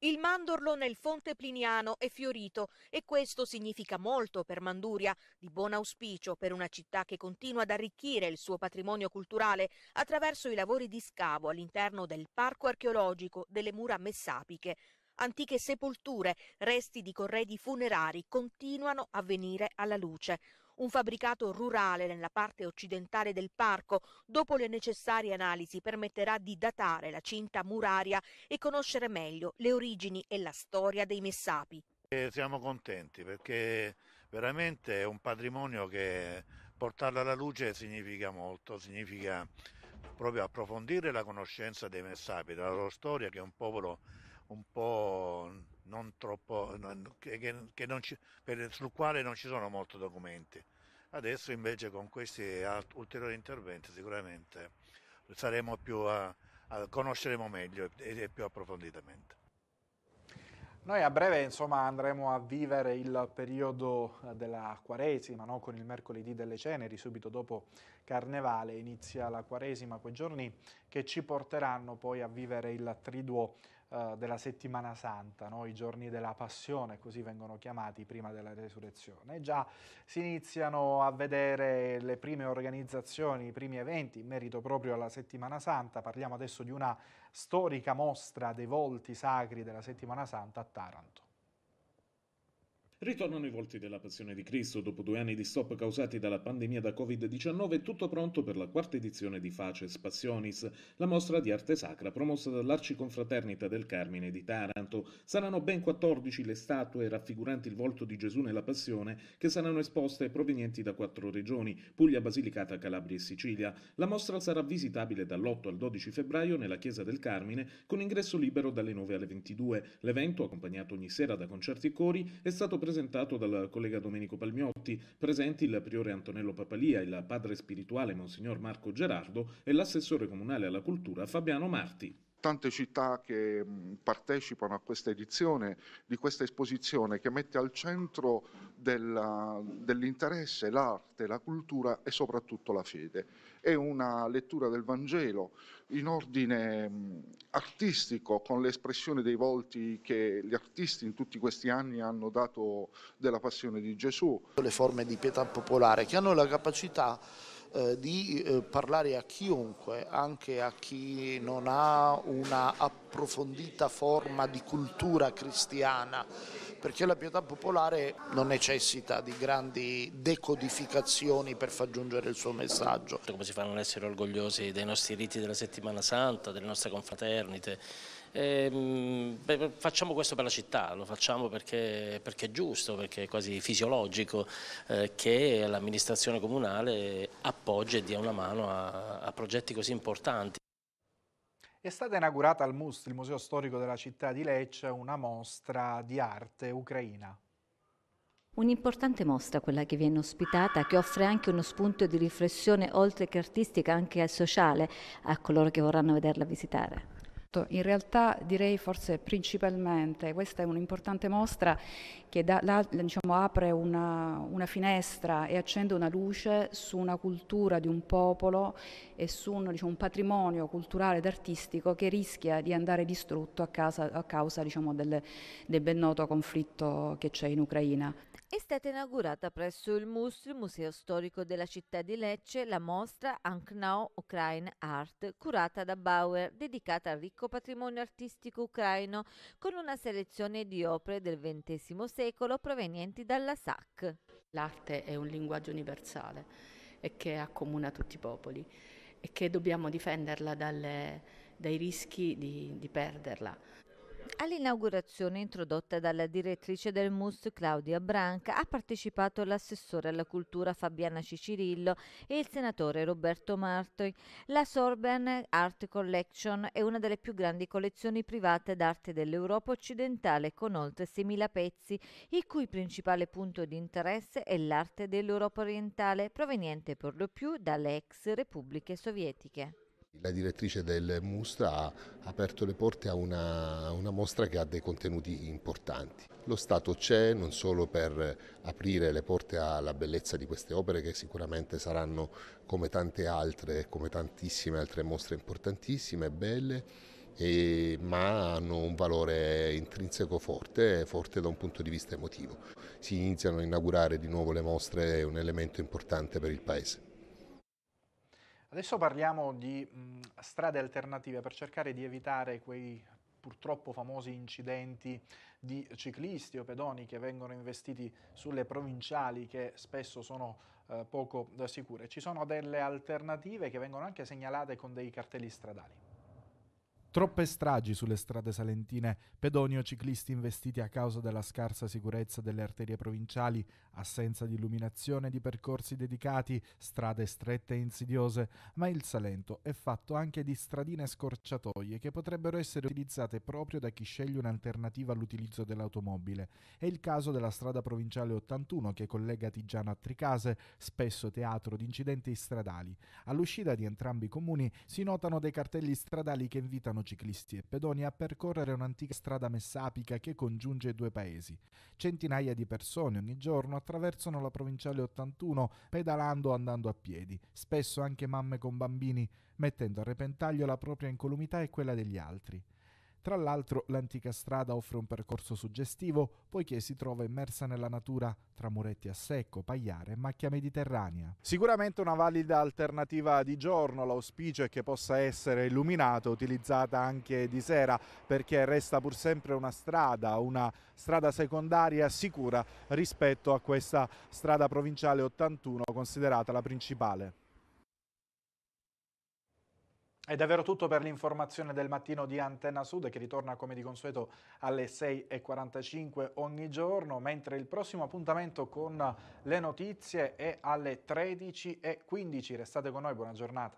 Il mandorlo nel fonte pliniano è fiorito e questo significa molto per Manduria, di buon auspicio per una città che continua ad arricchire il suo patrimonio culturale attraverso i lavori di scavo all'interno del parco archeologico delle mura messapiche. Antiche sepolture, resti di corredi funerari continuano a venire alla luce un fabbricato rurale nella parte occidentale del parco, dopo le necessarie analisi permetterà di datare la cinta muraria e conoscere meglio le origini e la storia dei messapi. E eh, siamo contenti perché veramente è un patrimonio che portarlo alla luce significa molto, significa proprio approfondire la conoscenza dei messapi, della loro storia che è un popolo un po' non troppo, non, che, che non ci, per, sul quale non ci sono molti documenti. Adesso invece con questi alt- ulteriori interventi sicuramente saremo più a, a conosceremo meglio e, e più approfonditamente. Noi a breve insomma, andremo a vivere il periodo della Quaresima no? con il mercoledì delle ceneri, subito dopo Carnevale inizia la Quaresima, quei giorni che ci porteranno poi a vivere il triduo eh, della settimana santa, no? i giorni della passione, così vengono chiamati prima della resurrezione. E Già si iniziano a vedere le prime organizzazioni, i primi eventi in merito proprio alla settimana santa. Parliamo adesso di una storica mostra dei volti sacri della settimana santa a Taranto. Ritornano i volti della Passione di Cristo dopo due anni di stop causati dalla pandemia da Covid-19, tutto pronto per la quarta edizione di Faces Passionis, la mostra di arte sacra promossa dall'Arciconfraternita del Carmine di Taranto. Saranno ben 14 le statue raffiguranti il volto di Gesù nella Passione che saranno esposte provenienti da quattro regioni, Puglia, Basilicata, Calabria e Sicilia. La mostra sarà visitabile dall'8 al 12 febbraio nella Chiesa del Carmine con ingresso libero dalle 9 alle 22. L'evento, accompagnato ogni sera da concerti e cori, è stato presentato presentato dal collega Domenico Palmiotti, presenti il priore Antonello Papalia, il padre spirituale Monsignor Marco Gerardo e l'assessore comunale alla cultura Fabiano Marti tante città che partecipano a questa edizione, di questa esposizione che mette al centro dell'interesse l'arte, la cultura e soprattutto la fede. È una lettura del Vangelo in ordine artistico, con l'espressione dei volti che gli artisti in tutti questi anni hanno dato della passione di Gesù. Le forme di pietà popolare che hanno la capacità eh, di eh, parlare a chiunque, anche a chi non ha una approfondita forma di cultura cristiana, perché la pietà popolare non necessita di grandi decodificazioni per far giungere il suo messaggio. Come si fa a non essere orgogliosi dei nostri riti della settimana santa, delle nostre confraternite? Ehm, beh, facciamo questo per la città, lo facciamo perché, perché è giusto, perché è quasi fisiologico eh, che l'amministrazione comunale appoggia e dia una mano a, a progetti così importanti. È stata inaugurata al MUST, il Museo Storico della città di Lecce, una mostra di arte ucraina. Un'importante mostra, quella che viene ospitata, che offre anche uno spunto di riflessione oltre che artistica, anche sociale, a coloro che vorranno vederla visitare. Certo, in realtà direi forse principalmente, questa è un'importante mostra che da, la, diciamo, apre una, una, finestra e accende una luce su una cultura di un popolo e su un, diciamo, un patrimonio culturale ed artistico che rischia di andare distrutto a, casa, a causa diciamo, del, del ben noto conflitto che c'è in Ucraina è stata inaugurata presso il MUS, il Museo Storico della città di Lecce, la mostra Ank Ukraine Art, curata da Bauer, dedicata al ricco patrimonio artistico ucraino, con una selezione di opere del XX secolo provenienti dalla SAC. L'arte è un linguaggio universale e che accomuna tutti i popoli e che dobbiamo difenderla dalle, dai rischi di, di perderla All'inaugurazione introdotta dalla direttrice del MUS Claudia Branca ha partecipato l'assessore alla cultura Fabiana Cicirillo e il senatore Roberto Martoi. La Sorben Art Collection è una delle più grandi collezioni private d'arte dell'Europa occidentale con oltre 6.000 pezzi, il cui principale punto di interesse è l'arte dell'Europa orientale proveniente per lo più dalle ex repubbliche sovietiche. La direttrice del Musta ha aperto le porte a una, una, mostra che ha dei contenuti importanti. Lo Stato c'è non solo per aprire le porte alla bellezza di queste opere che sicuramente saranno come tante altre, come tantissime altre mostre importantissime, belle, e, ma hanno un valore intrinseco forte, forte da un punto di vista emotivo. Si iniziano a inaugurare di nuovo le mostre, è un elemento importante per il Paese. Adesso parliamo di mh, mm, strade alternative per cercare di evitare quei purtroppo famosi incidenti di ciclisti o pedoni che vengono investiti sulle provinciali che spesso sono eh, poco eh, sicure. Ci sono delle alternative che vengono anche segnalate con dei cartelli stradali. Troppe stragi sulle strade salentine, pedoni o ciclisti investiti a causa della scarsa sicurezza delle arterie provinciali, assenza di illuminazione di percorsi dedicati, strade strette e insidiose, ma il Salento è fatto anche di stradine scorciatoie che potrebbero essere utilizzate proprio da chi sceglie un'alternativa all'utilizzo dell'automobile. È il caso della strada provinciale 81 che collega Tigiano a Tricase, spesso teatro di incidenti stradali. All'uscita di entrambi i comuni si notano dei cartelli stradali che invitano motociclisti e pedoni a percorrere un'antica strada messapica che congiunge i due paesi. Centinaia di persone ogni giorno attraversano la provinciale 81 pedalando o andando a piedi, spesso anche mamme con bambini, mettendo a repentaglio la propria incolumità e quella degli altri. Tra l'altro l'antica strada offre un percorso suggestivo poiché si trova immersa nella natura tra muretti a secco, pagliare e macchia mediterranea. Sicuramente una valida alternativa di giorno, l'auspicio è che possa essere illuminata, utilizzata anche di sera perché resta pur sempre una strada, una strada secondaria sicura rispetto a questa strada provinciale 81 considerata la principale. È davvero tutto per l'informazione del mattino di Antenna Sud che ritorna come di consueto alle 6.45 ogni giorno, mentre il prossimo appuntamento con le notizie è alle 13.15. Restate con noi, buona giornata.